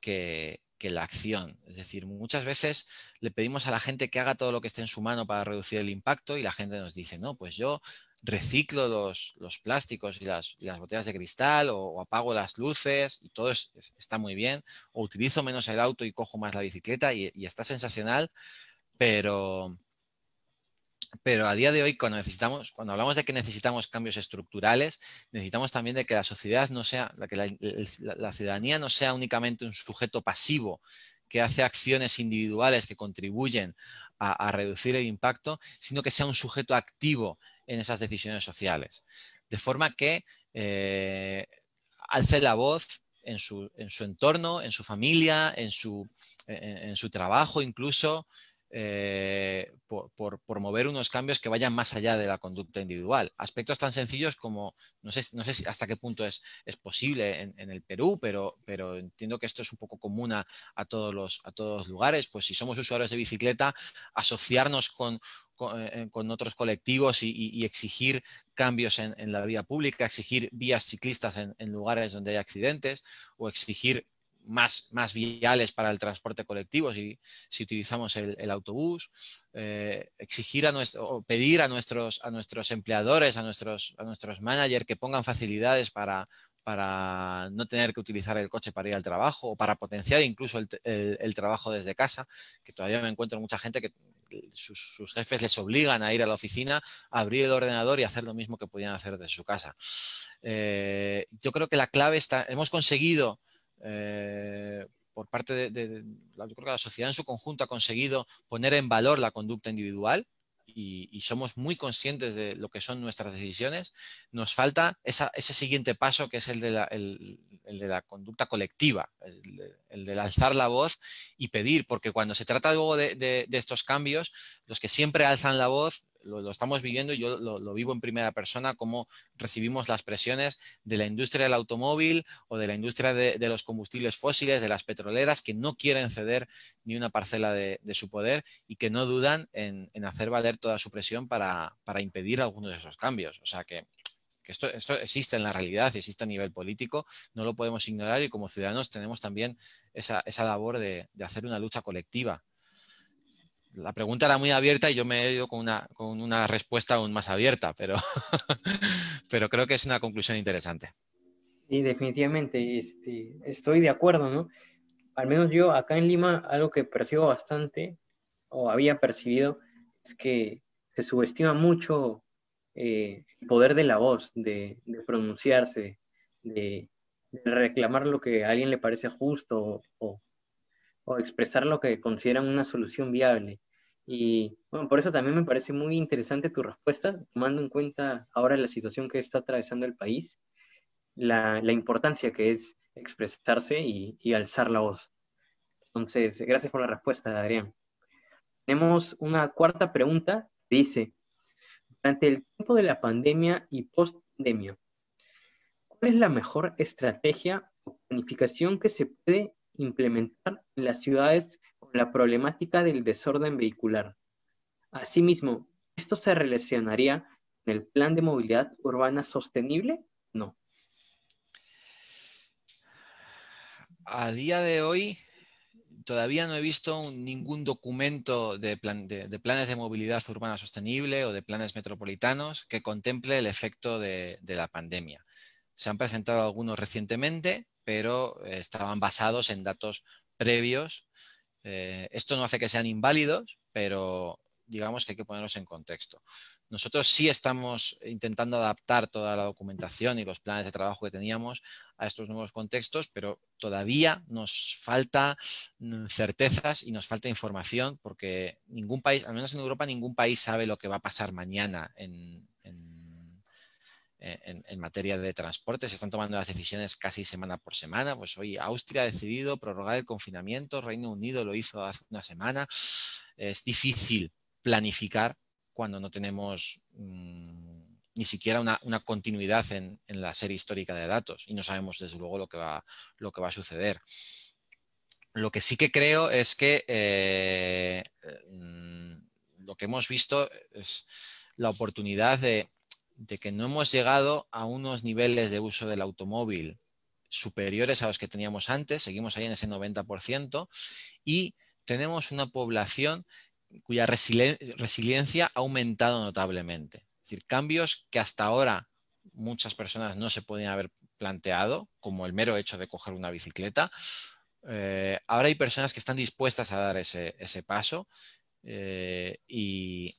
que, la acción. Es decir, muchas veces le pedimos a la gente que haga todo lo que esté en su mano para reducir el impacto y la gente nos dice, no, pues yo reciclo los, plásticos y las, botellas de cristal o, apago las luces y todo está muy bien, o utilizo menos el auto y cojo más la bicicleta y está sensacional, pero, pero a día de hoy cuando necesitamos, cuando hablamos de que necesitamos cambios estructurales, necesitamos también de que la sociedad no sea, que la, ciudadanía no sea únicamente un sujeto pasivo que hace acciones individuales que contribuyen a, reducir el impacto, sino que sea un sujeto activo en esas decisiones sociales. De forma que eh, alce la voz en su, entorno, en su familia, en su, en su trabajo incluso, eh, por, mover unos cambios que vayan más allá de la conducta individual. Aspectos tan sencillos como, no sé, hasta qué punto es, posible en, el Perú, pero, entiendo que esto es un poco común a, todos los, lugares. Pues si somos usuarios de bicicleta, asociarnos con, eh, eh, otros colectivos y, exigir cambios en, la vía pública, exigir vías ciclistas en lugares donde hay accidentes o exigir más, viales para el transporte colectivo, si, utilizamos el, autobús, eh, exigir a nuestro, o pedir a nuestros, a nuestros empleadores, a nuestros, a nuestros managers que pongan facilidades para, para no tener que utilizar el coche para ir al trabajo o para potenciar incluso el, trabajo desde casa, que todavía me encuentro mucha gente que sus, jefes les obligan a ir a la oficina, abrir el ordenador y hacer lo mismo que podían hacer desde su casa. Eh, yo creo que la clave está, hemos conseguido eh, por parte de, la sociedad en su conjunto ha conseguido poner en valor la conducta individual y, somos muy conscientes de lo que son nuestras decisiones, nos falta ese siguiente paso que es el de la, conducta colectiva, el, de alzar la voz y pedir, porque cuando se trata luego de estos cambios, los que siempre alzan la voz lo, estamos viviendo y yo lo, vivo en primera persona, cómo recibimos las presiones de la industria del automóvil o de la industria de, los combustibles fósiles, de las petroleras, que no quieren ceder ni una parcela de, su poder y que no dudan en, hacer valer toda su presión para, impedir algunos de esos cambios. O sea que esto, existe en la realidad, existe a nivel político, no lo podemos ignorar y como ciudadanos tenemos también esa, labor de, hacer una lucha colectiva la pregunta era muy abierta y yo me he ido con una, con una respuesta aún más abierta, pero, pero creo que es una conclusión interesante. Y definitivamente este, estoy de acuerdo, ¿no? Al menos yo acá en Lima algo que percibo bastante o había percibido es que se subestima mucho eh, el poder de la voz, de, pronunciarse, de, reclamar lo que a alguien le parece justo o expresar lo que consideran una solución viable. Y bueno, por eso también me parece muy interesante tu respuesta, tomando en cuenta ahora la situación que está atravesando el país, la, importancia que es expresarse y, alzar la voz. Entonces, gracias por la respuesta, Adrián. Tenemos una cuarta pregunta dice, durante el tiempo de la pandemia y post-pandemia, ¿cuál es la mejor estrategia o planificación que se puede implementar en las ciudades la problemática del desorden vehicular. Asimismo, ¿esto se relacionaría con el plan de movilidad urbana sostenible? No. A día de hoy, todavía no he visto ningún documento de, planes de movilidad urbana sostenible o de planes metropolitanos que contemple el efecto de la pandemia. Se han presentado algunos recientemente, pero eh, estaban basados en datos previos eh, esto no hace que sean inválidos, pero digamos que hay que ponerlos en contexto. Nosotros sí estamos intentando adaptar toda la documentación y los planes de trabajo que teníamos a estos nuevos contextos, pero todavía nos falta mm, certezas y nos falta información porque ningún país, al menos en Europa, ningún país sabe lo que va a pasar mañana en, eh, en, materia de transporte. Se están tomando las decisiones casi semana por semana. Pues hoy Austria ha decidido prorrogar el confinamiento, Reino Unido lo hizo hace una semana. Es difícil planificar cuando no tenemos mm, ni siquiera una, continuidad en, la serie histórica de datos y no sabemos desde luego lo que va, lo que va a suceder. Lo que sí que creo es que eh, eh, mm, lo que hemos visto es la oportunidad de de que no hemos llegado a unos niveles de uso del automóvil superiores a los que teníamos antes, seguimos ahí en ese 90%, y tenemos una población cuya resiliencia ha aumentado notablemente. Es decir, cambios que hasta ahora muchas personas no se podían haber planteado, como el mero hecho de coger una bicicleta. Eh, ahora hay personas que están dispuestas a dar ese, paso eh, y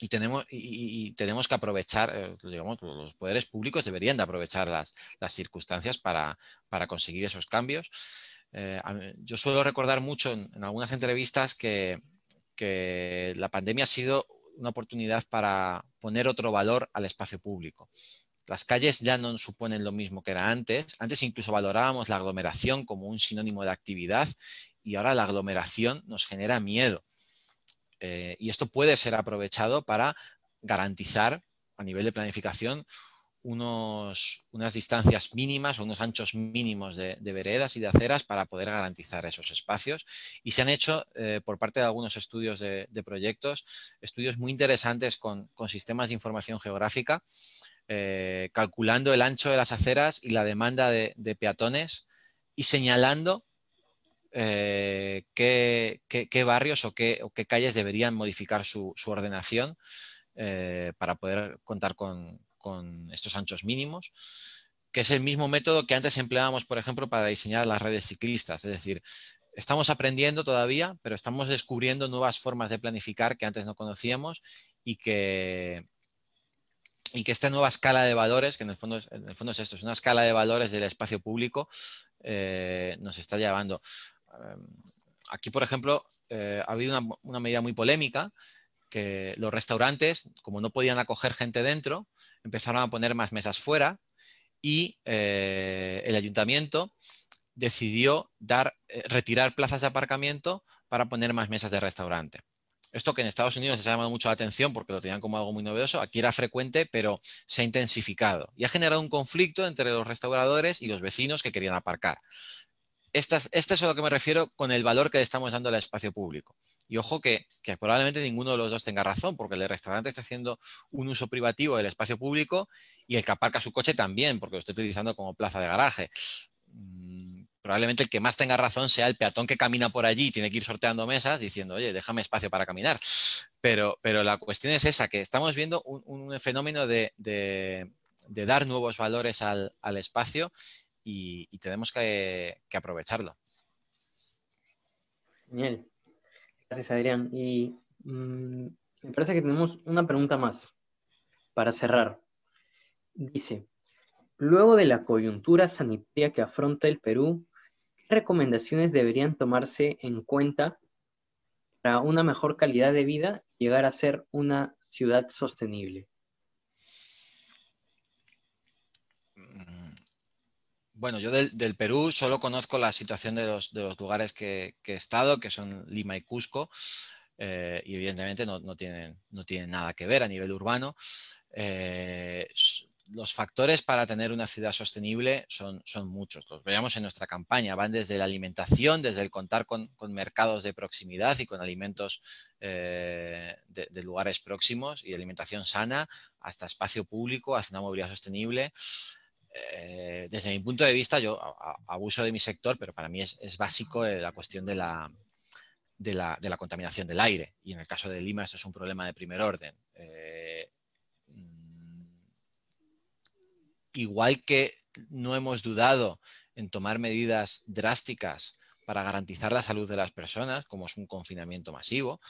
y tenemos, y, tenemos que aprovechar, eh, digamos, los poderes públicos deberían de aprovechar las, circunstancias para, conseguir esos cambios. Eh, yo suelo recordar mucho en, algunas entrevistas que, que la pandemia ha sido una oportunidad para poner otro valor al espacio público. Las calles ya no suponen lo mismo que era antes. Antes incluso valorábamos la aglomeración como un sinónimo de actividad y ahora la aglomeración nos genera miedo. Eh, y esto puede ser aprovechado para garantizar a nivel de planificación unos, unas distancias mínimas o unos anchos mínimos de, veredas y de aceras para poder garantizar esos espacios. Y se han hecho, eh, por parte de algunos estudios de, proyectos, estudios muy interesantes con, sistemas de información geográfica, eh, calculando el ancho de las aceras y la demanda de peatones y señalando eh, qué, barrios o qué, calles deberían modificar su, ordenación eh, para poder contar con, estos anchos mínimos, que es el mismo método que antes empleábamos, por ejemplo, para diseñar las redes ciclistas. Es decir, estamos aprendiendo todavía, pero estamos descubriendo nuevas formas de planificar que antes no conocíamos y que esta nueva escala de valores, que en el fondo es, esto, es una escala de valores del espacio público, eh, nos está llevando. Em, aquí, por ejemplo, eh, ha habido una, medida muy polémica que los restaurantes, como no podían acoger gente dentro, empezaron a poner más mesas fuera y eh, el ayuntamiento decidió dar, eh, retirar plazas de aparcamiento para poner más mesas de restaurante. Esto que en Estados Unidos les ha llamado mucho la atención porque lo tenían como algo muy novedoso, aquí era frecuente, pero se ha intensificado y ha generado un conflicto entre los restauradores y los vecinos que querían aparcar. Esto este es a lo que me refiero con el valor que le estamos dando al espacio público. Y ojo que, probablemente ninguno de los dos tenga razón, porque el restaurante está haciendo un uso privativo del espacio público y el que aparca su coche también, porque lo está utilizando como plaza de garaje. Mm, probablemente el que más tenga razón sea el peatón que camina por allí y tiene que ir sorteando mesas diciendo, oye, déjame espacio para caminar. Pero, la cuestión es esa, que estamos viendo un, fenómeno de, dar nuevos valores al, al espacio y, tenemos que, aprovecharlo. Genial. Gracias, Adrián. Y mm, me parece que tenemos una pregunta más para cerrar. Dice, luego de la coyuntura sanitaria que afronta el Perú, ¿qué recomendaciones deberían tomarse en cuenta para una mejor calidad de vida y llegar a ser una ciudad sostenible? Bueno, yo del, Perú solo conozco la situación de los, lugares que, he estado, que son Lima y Cusco, eh, y evidentemente no, no, tienen, nada que ver a nivel urbano. Eh, los factores para tener una ciudad sostenible son, son, muchos. Los veíamos en nuestra campaña. Van desde la alimentación, desde el contar con, mercados de proximidad y con alimentos eh, de, de, lugares próximos y alimentación sana, hasta espacio público, hacia una movilidad sostenible. Eh, desde mi punto de vista, yo abuso de mi sector, pero para mí es, básico eh, la cuestión de la, contaminación del aire. Y en el caso de Lima, esto es un problema de primer orden. Eh, mm, igual que no hemos dudado en tomar medidas drásticas para garantizar la salud de las personas, como es un confinamiento masivo,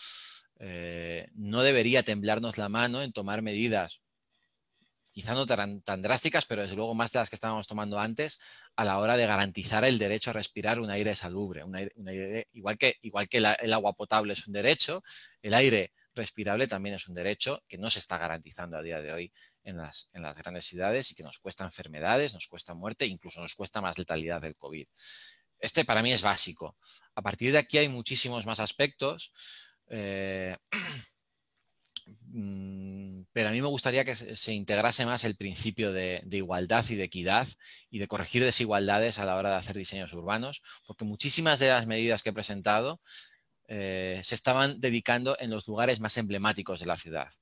no debería temblarnos la mano en tomar medidas quizá no tan, drásticas, pero desde luego más de las que estábamos tomando antes, a la hora de garantizar el derecho a respirar un aire salubre. igual que, igual que el agua potable es un derecho, el aire respirable también es un derecho que no se está garantizando a día de hoy en las, grandes ciudades y que nos cuesta enfermedades, nos cuesta muerte, incluso nos cuesta más letalidad del COVID. Este para mí es básico. A partir de aquí hay muchísimos más aspectos. Eh, Mm, pero a mí me gustaría que se integrase más el principio de, igualdad y de equidad y de corregir desigualdades a la hora de hacer diseños urbanos, porque muchísimas de las medidas que he presentado eh, se estaban dedicando en los lugares más emblemáticos de la ciudad.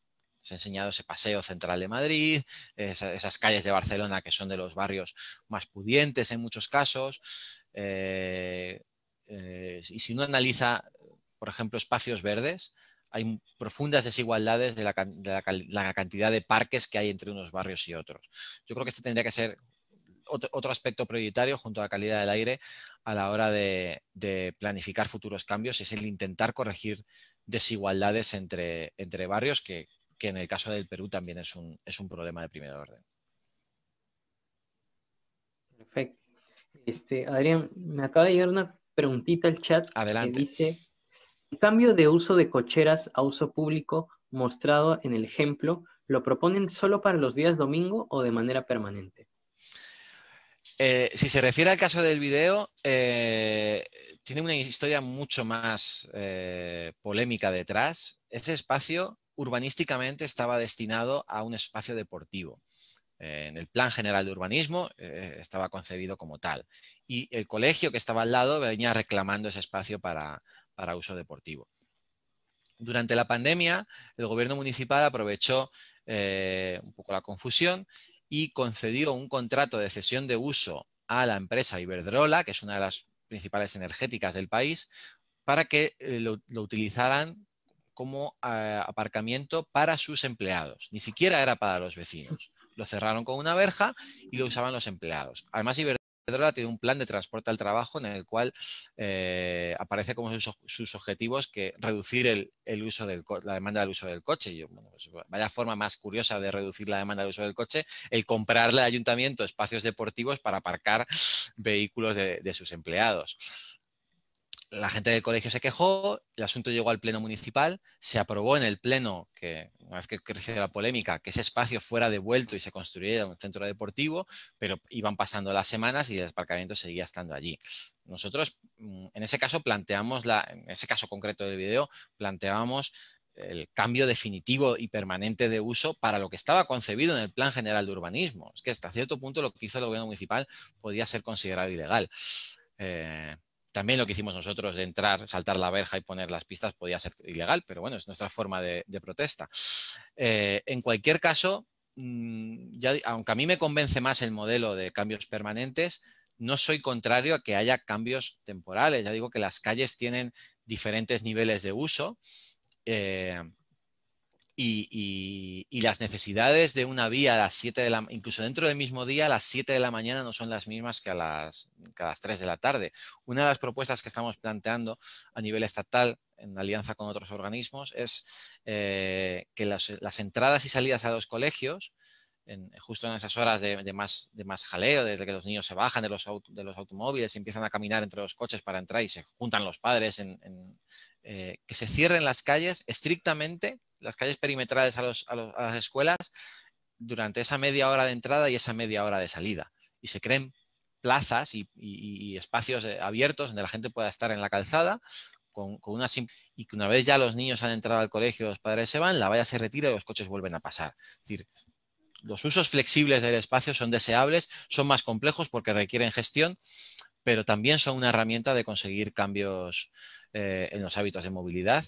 Se ha enseñado ese paseo central de Madrid, esas calles de Barcelona que son de los barrios más pudientes en muchos casos. Eh, eh, y si uno analiza, por ejemplo, espacios verdes, hay profundas desigualdades de, la, cantidad de parques que hay entre unos barrios y otros. Yo creo que este tendría que ser otro, aspecto prioritario junto a la calidad del aire a la hora de, planificar futuros cambios, es el intentar corregir desigualdades entre, barrios, que, en el caso del Perú también es un, problema de primer orden. Perfecto. Este, Adrián, me acaba de llegar una preguntita al chat que dice el cambio de uso de cocheras a uso público mostrado en el ejemplo lo proponen solo para los días domingo o de manera permanente. Eh, si se refiere al caso del video, eh, tiene una historia mucho más eh, polémica detrás. Ese espacio urbanísticamente estaba destinado a un espacio deportivo. en el Plan General de Urbanismo estaba concebido como tal. Y el colegio que estaba al lado venía reclamando ese espacio para, para uso deportivo. Durante la pandemia, el gobierno municipal aprovechó eh, un poco la confusión y concedió un contrato de cesión de uso a la empresa Iberdrola, que es una de las principales energéticas del país, para que eh, lo, utilizaran como eh, aparcamiento para sus empleados. Ni siquiera era para los vecinos. Lo cerraron con una verja y lo usaban los empleados. Además, Iberdrola Pedrola tiene un plan de transporte al trabajo en el cual eh, aparece como sus, objetivos que reducir el, uso del la demanda del uso del coche. Y, pues, vaya forma más curiosa de reducir la demanda del uso del coche, el comprarle al ayuntamiento espacios deportivos para aparcar vehículos de, de sus empleados la gente del colegio se quejó, el asunto llegó al pleno municipal, se aprobó en el pleno, que una vez que creció la polémica, que ese espacio fuera devuelto y se construyera un centro deportivo, pero iban pasando las semanas y el desparcamiento seguía estando allí. Nosotros, mm, en ese caso, planteamos, la, en ese caso concreto del video, planteábamos el cambio definitivo y permanente de uso para lo que estaba concebido en el Plan General de Urbanismo. Es que hasta cierto punto lo que hizo el gobierno municipal podía ser considerado ilegal. Eh, también lo que hicimos nosotros de entrar, saltar la verja y poner las pistas podía ser ilegal, pero bueno, es nuestra forma de, protesta. Eh, en cualquier caso, mm, aunque a mí me convence más el modelo de cambios permanentes, no soy contrario a que haya cambios temporales. Ya digo que las calles tienen diferentes niveles de uso. Eh, y, las necesidades de una vía a las 7 de la incluso dentro del mismo día, a las 7 de la mañana no son las mismas que a, las, las 3 de la tarde. Una de las propuestas que estamos planteando a nivel estatal en alianza con otros organismos es eh, que las, entradas y salidas a los colegios, justo en esas horas de, más, de más jaleo, desde que los niños se bajan de los, de los automóviles empiezan a caminar entre los coches para entrar y se juntan los padres, eh, que se cierren las calles estrictamente las calles perimetrales a, las escuelas durante esa media hora de entrada y esa media hora de salida. Y se creen plazas y, espacios eh, abiertos donde la gente pueda estar en la calzada con, una y que una vez ya los niños han entrado al colegio, los padres se van, la valla se retira y los coches vuelven a pasar. Es decir, los usos flexibles del espacio son deseables, son más complejos porque requieren gestión, pero también son una herramienta de conseguir cambios eh, en los hábitos de movilidad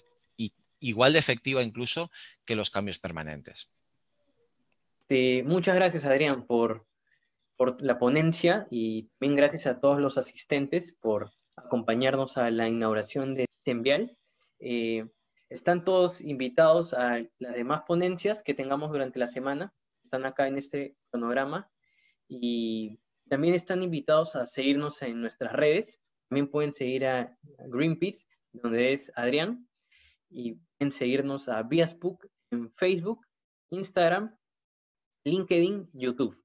igual de efectiva incluso que los cambios permanentes. muchas gracias Adrián por, la ponencia y bien gracias a todos los asistentes por acompañarnos a la inauguración de Tembial. Este eh, están todos invitados a las demás ponencias que tengamos durante la semana. Están acá en este cronograma. Y también están invitados a seguirnos en nuestras redes. También pueden seguir a Greenpeace, donde es Adrián. Y en seguirnos a Spook en Facebook, Instagram, LinkedIn, YouTube.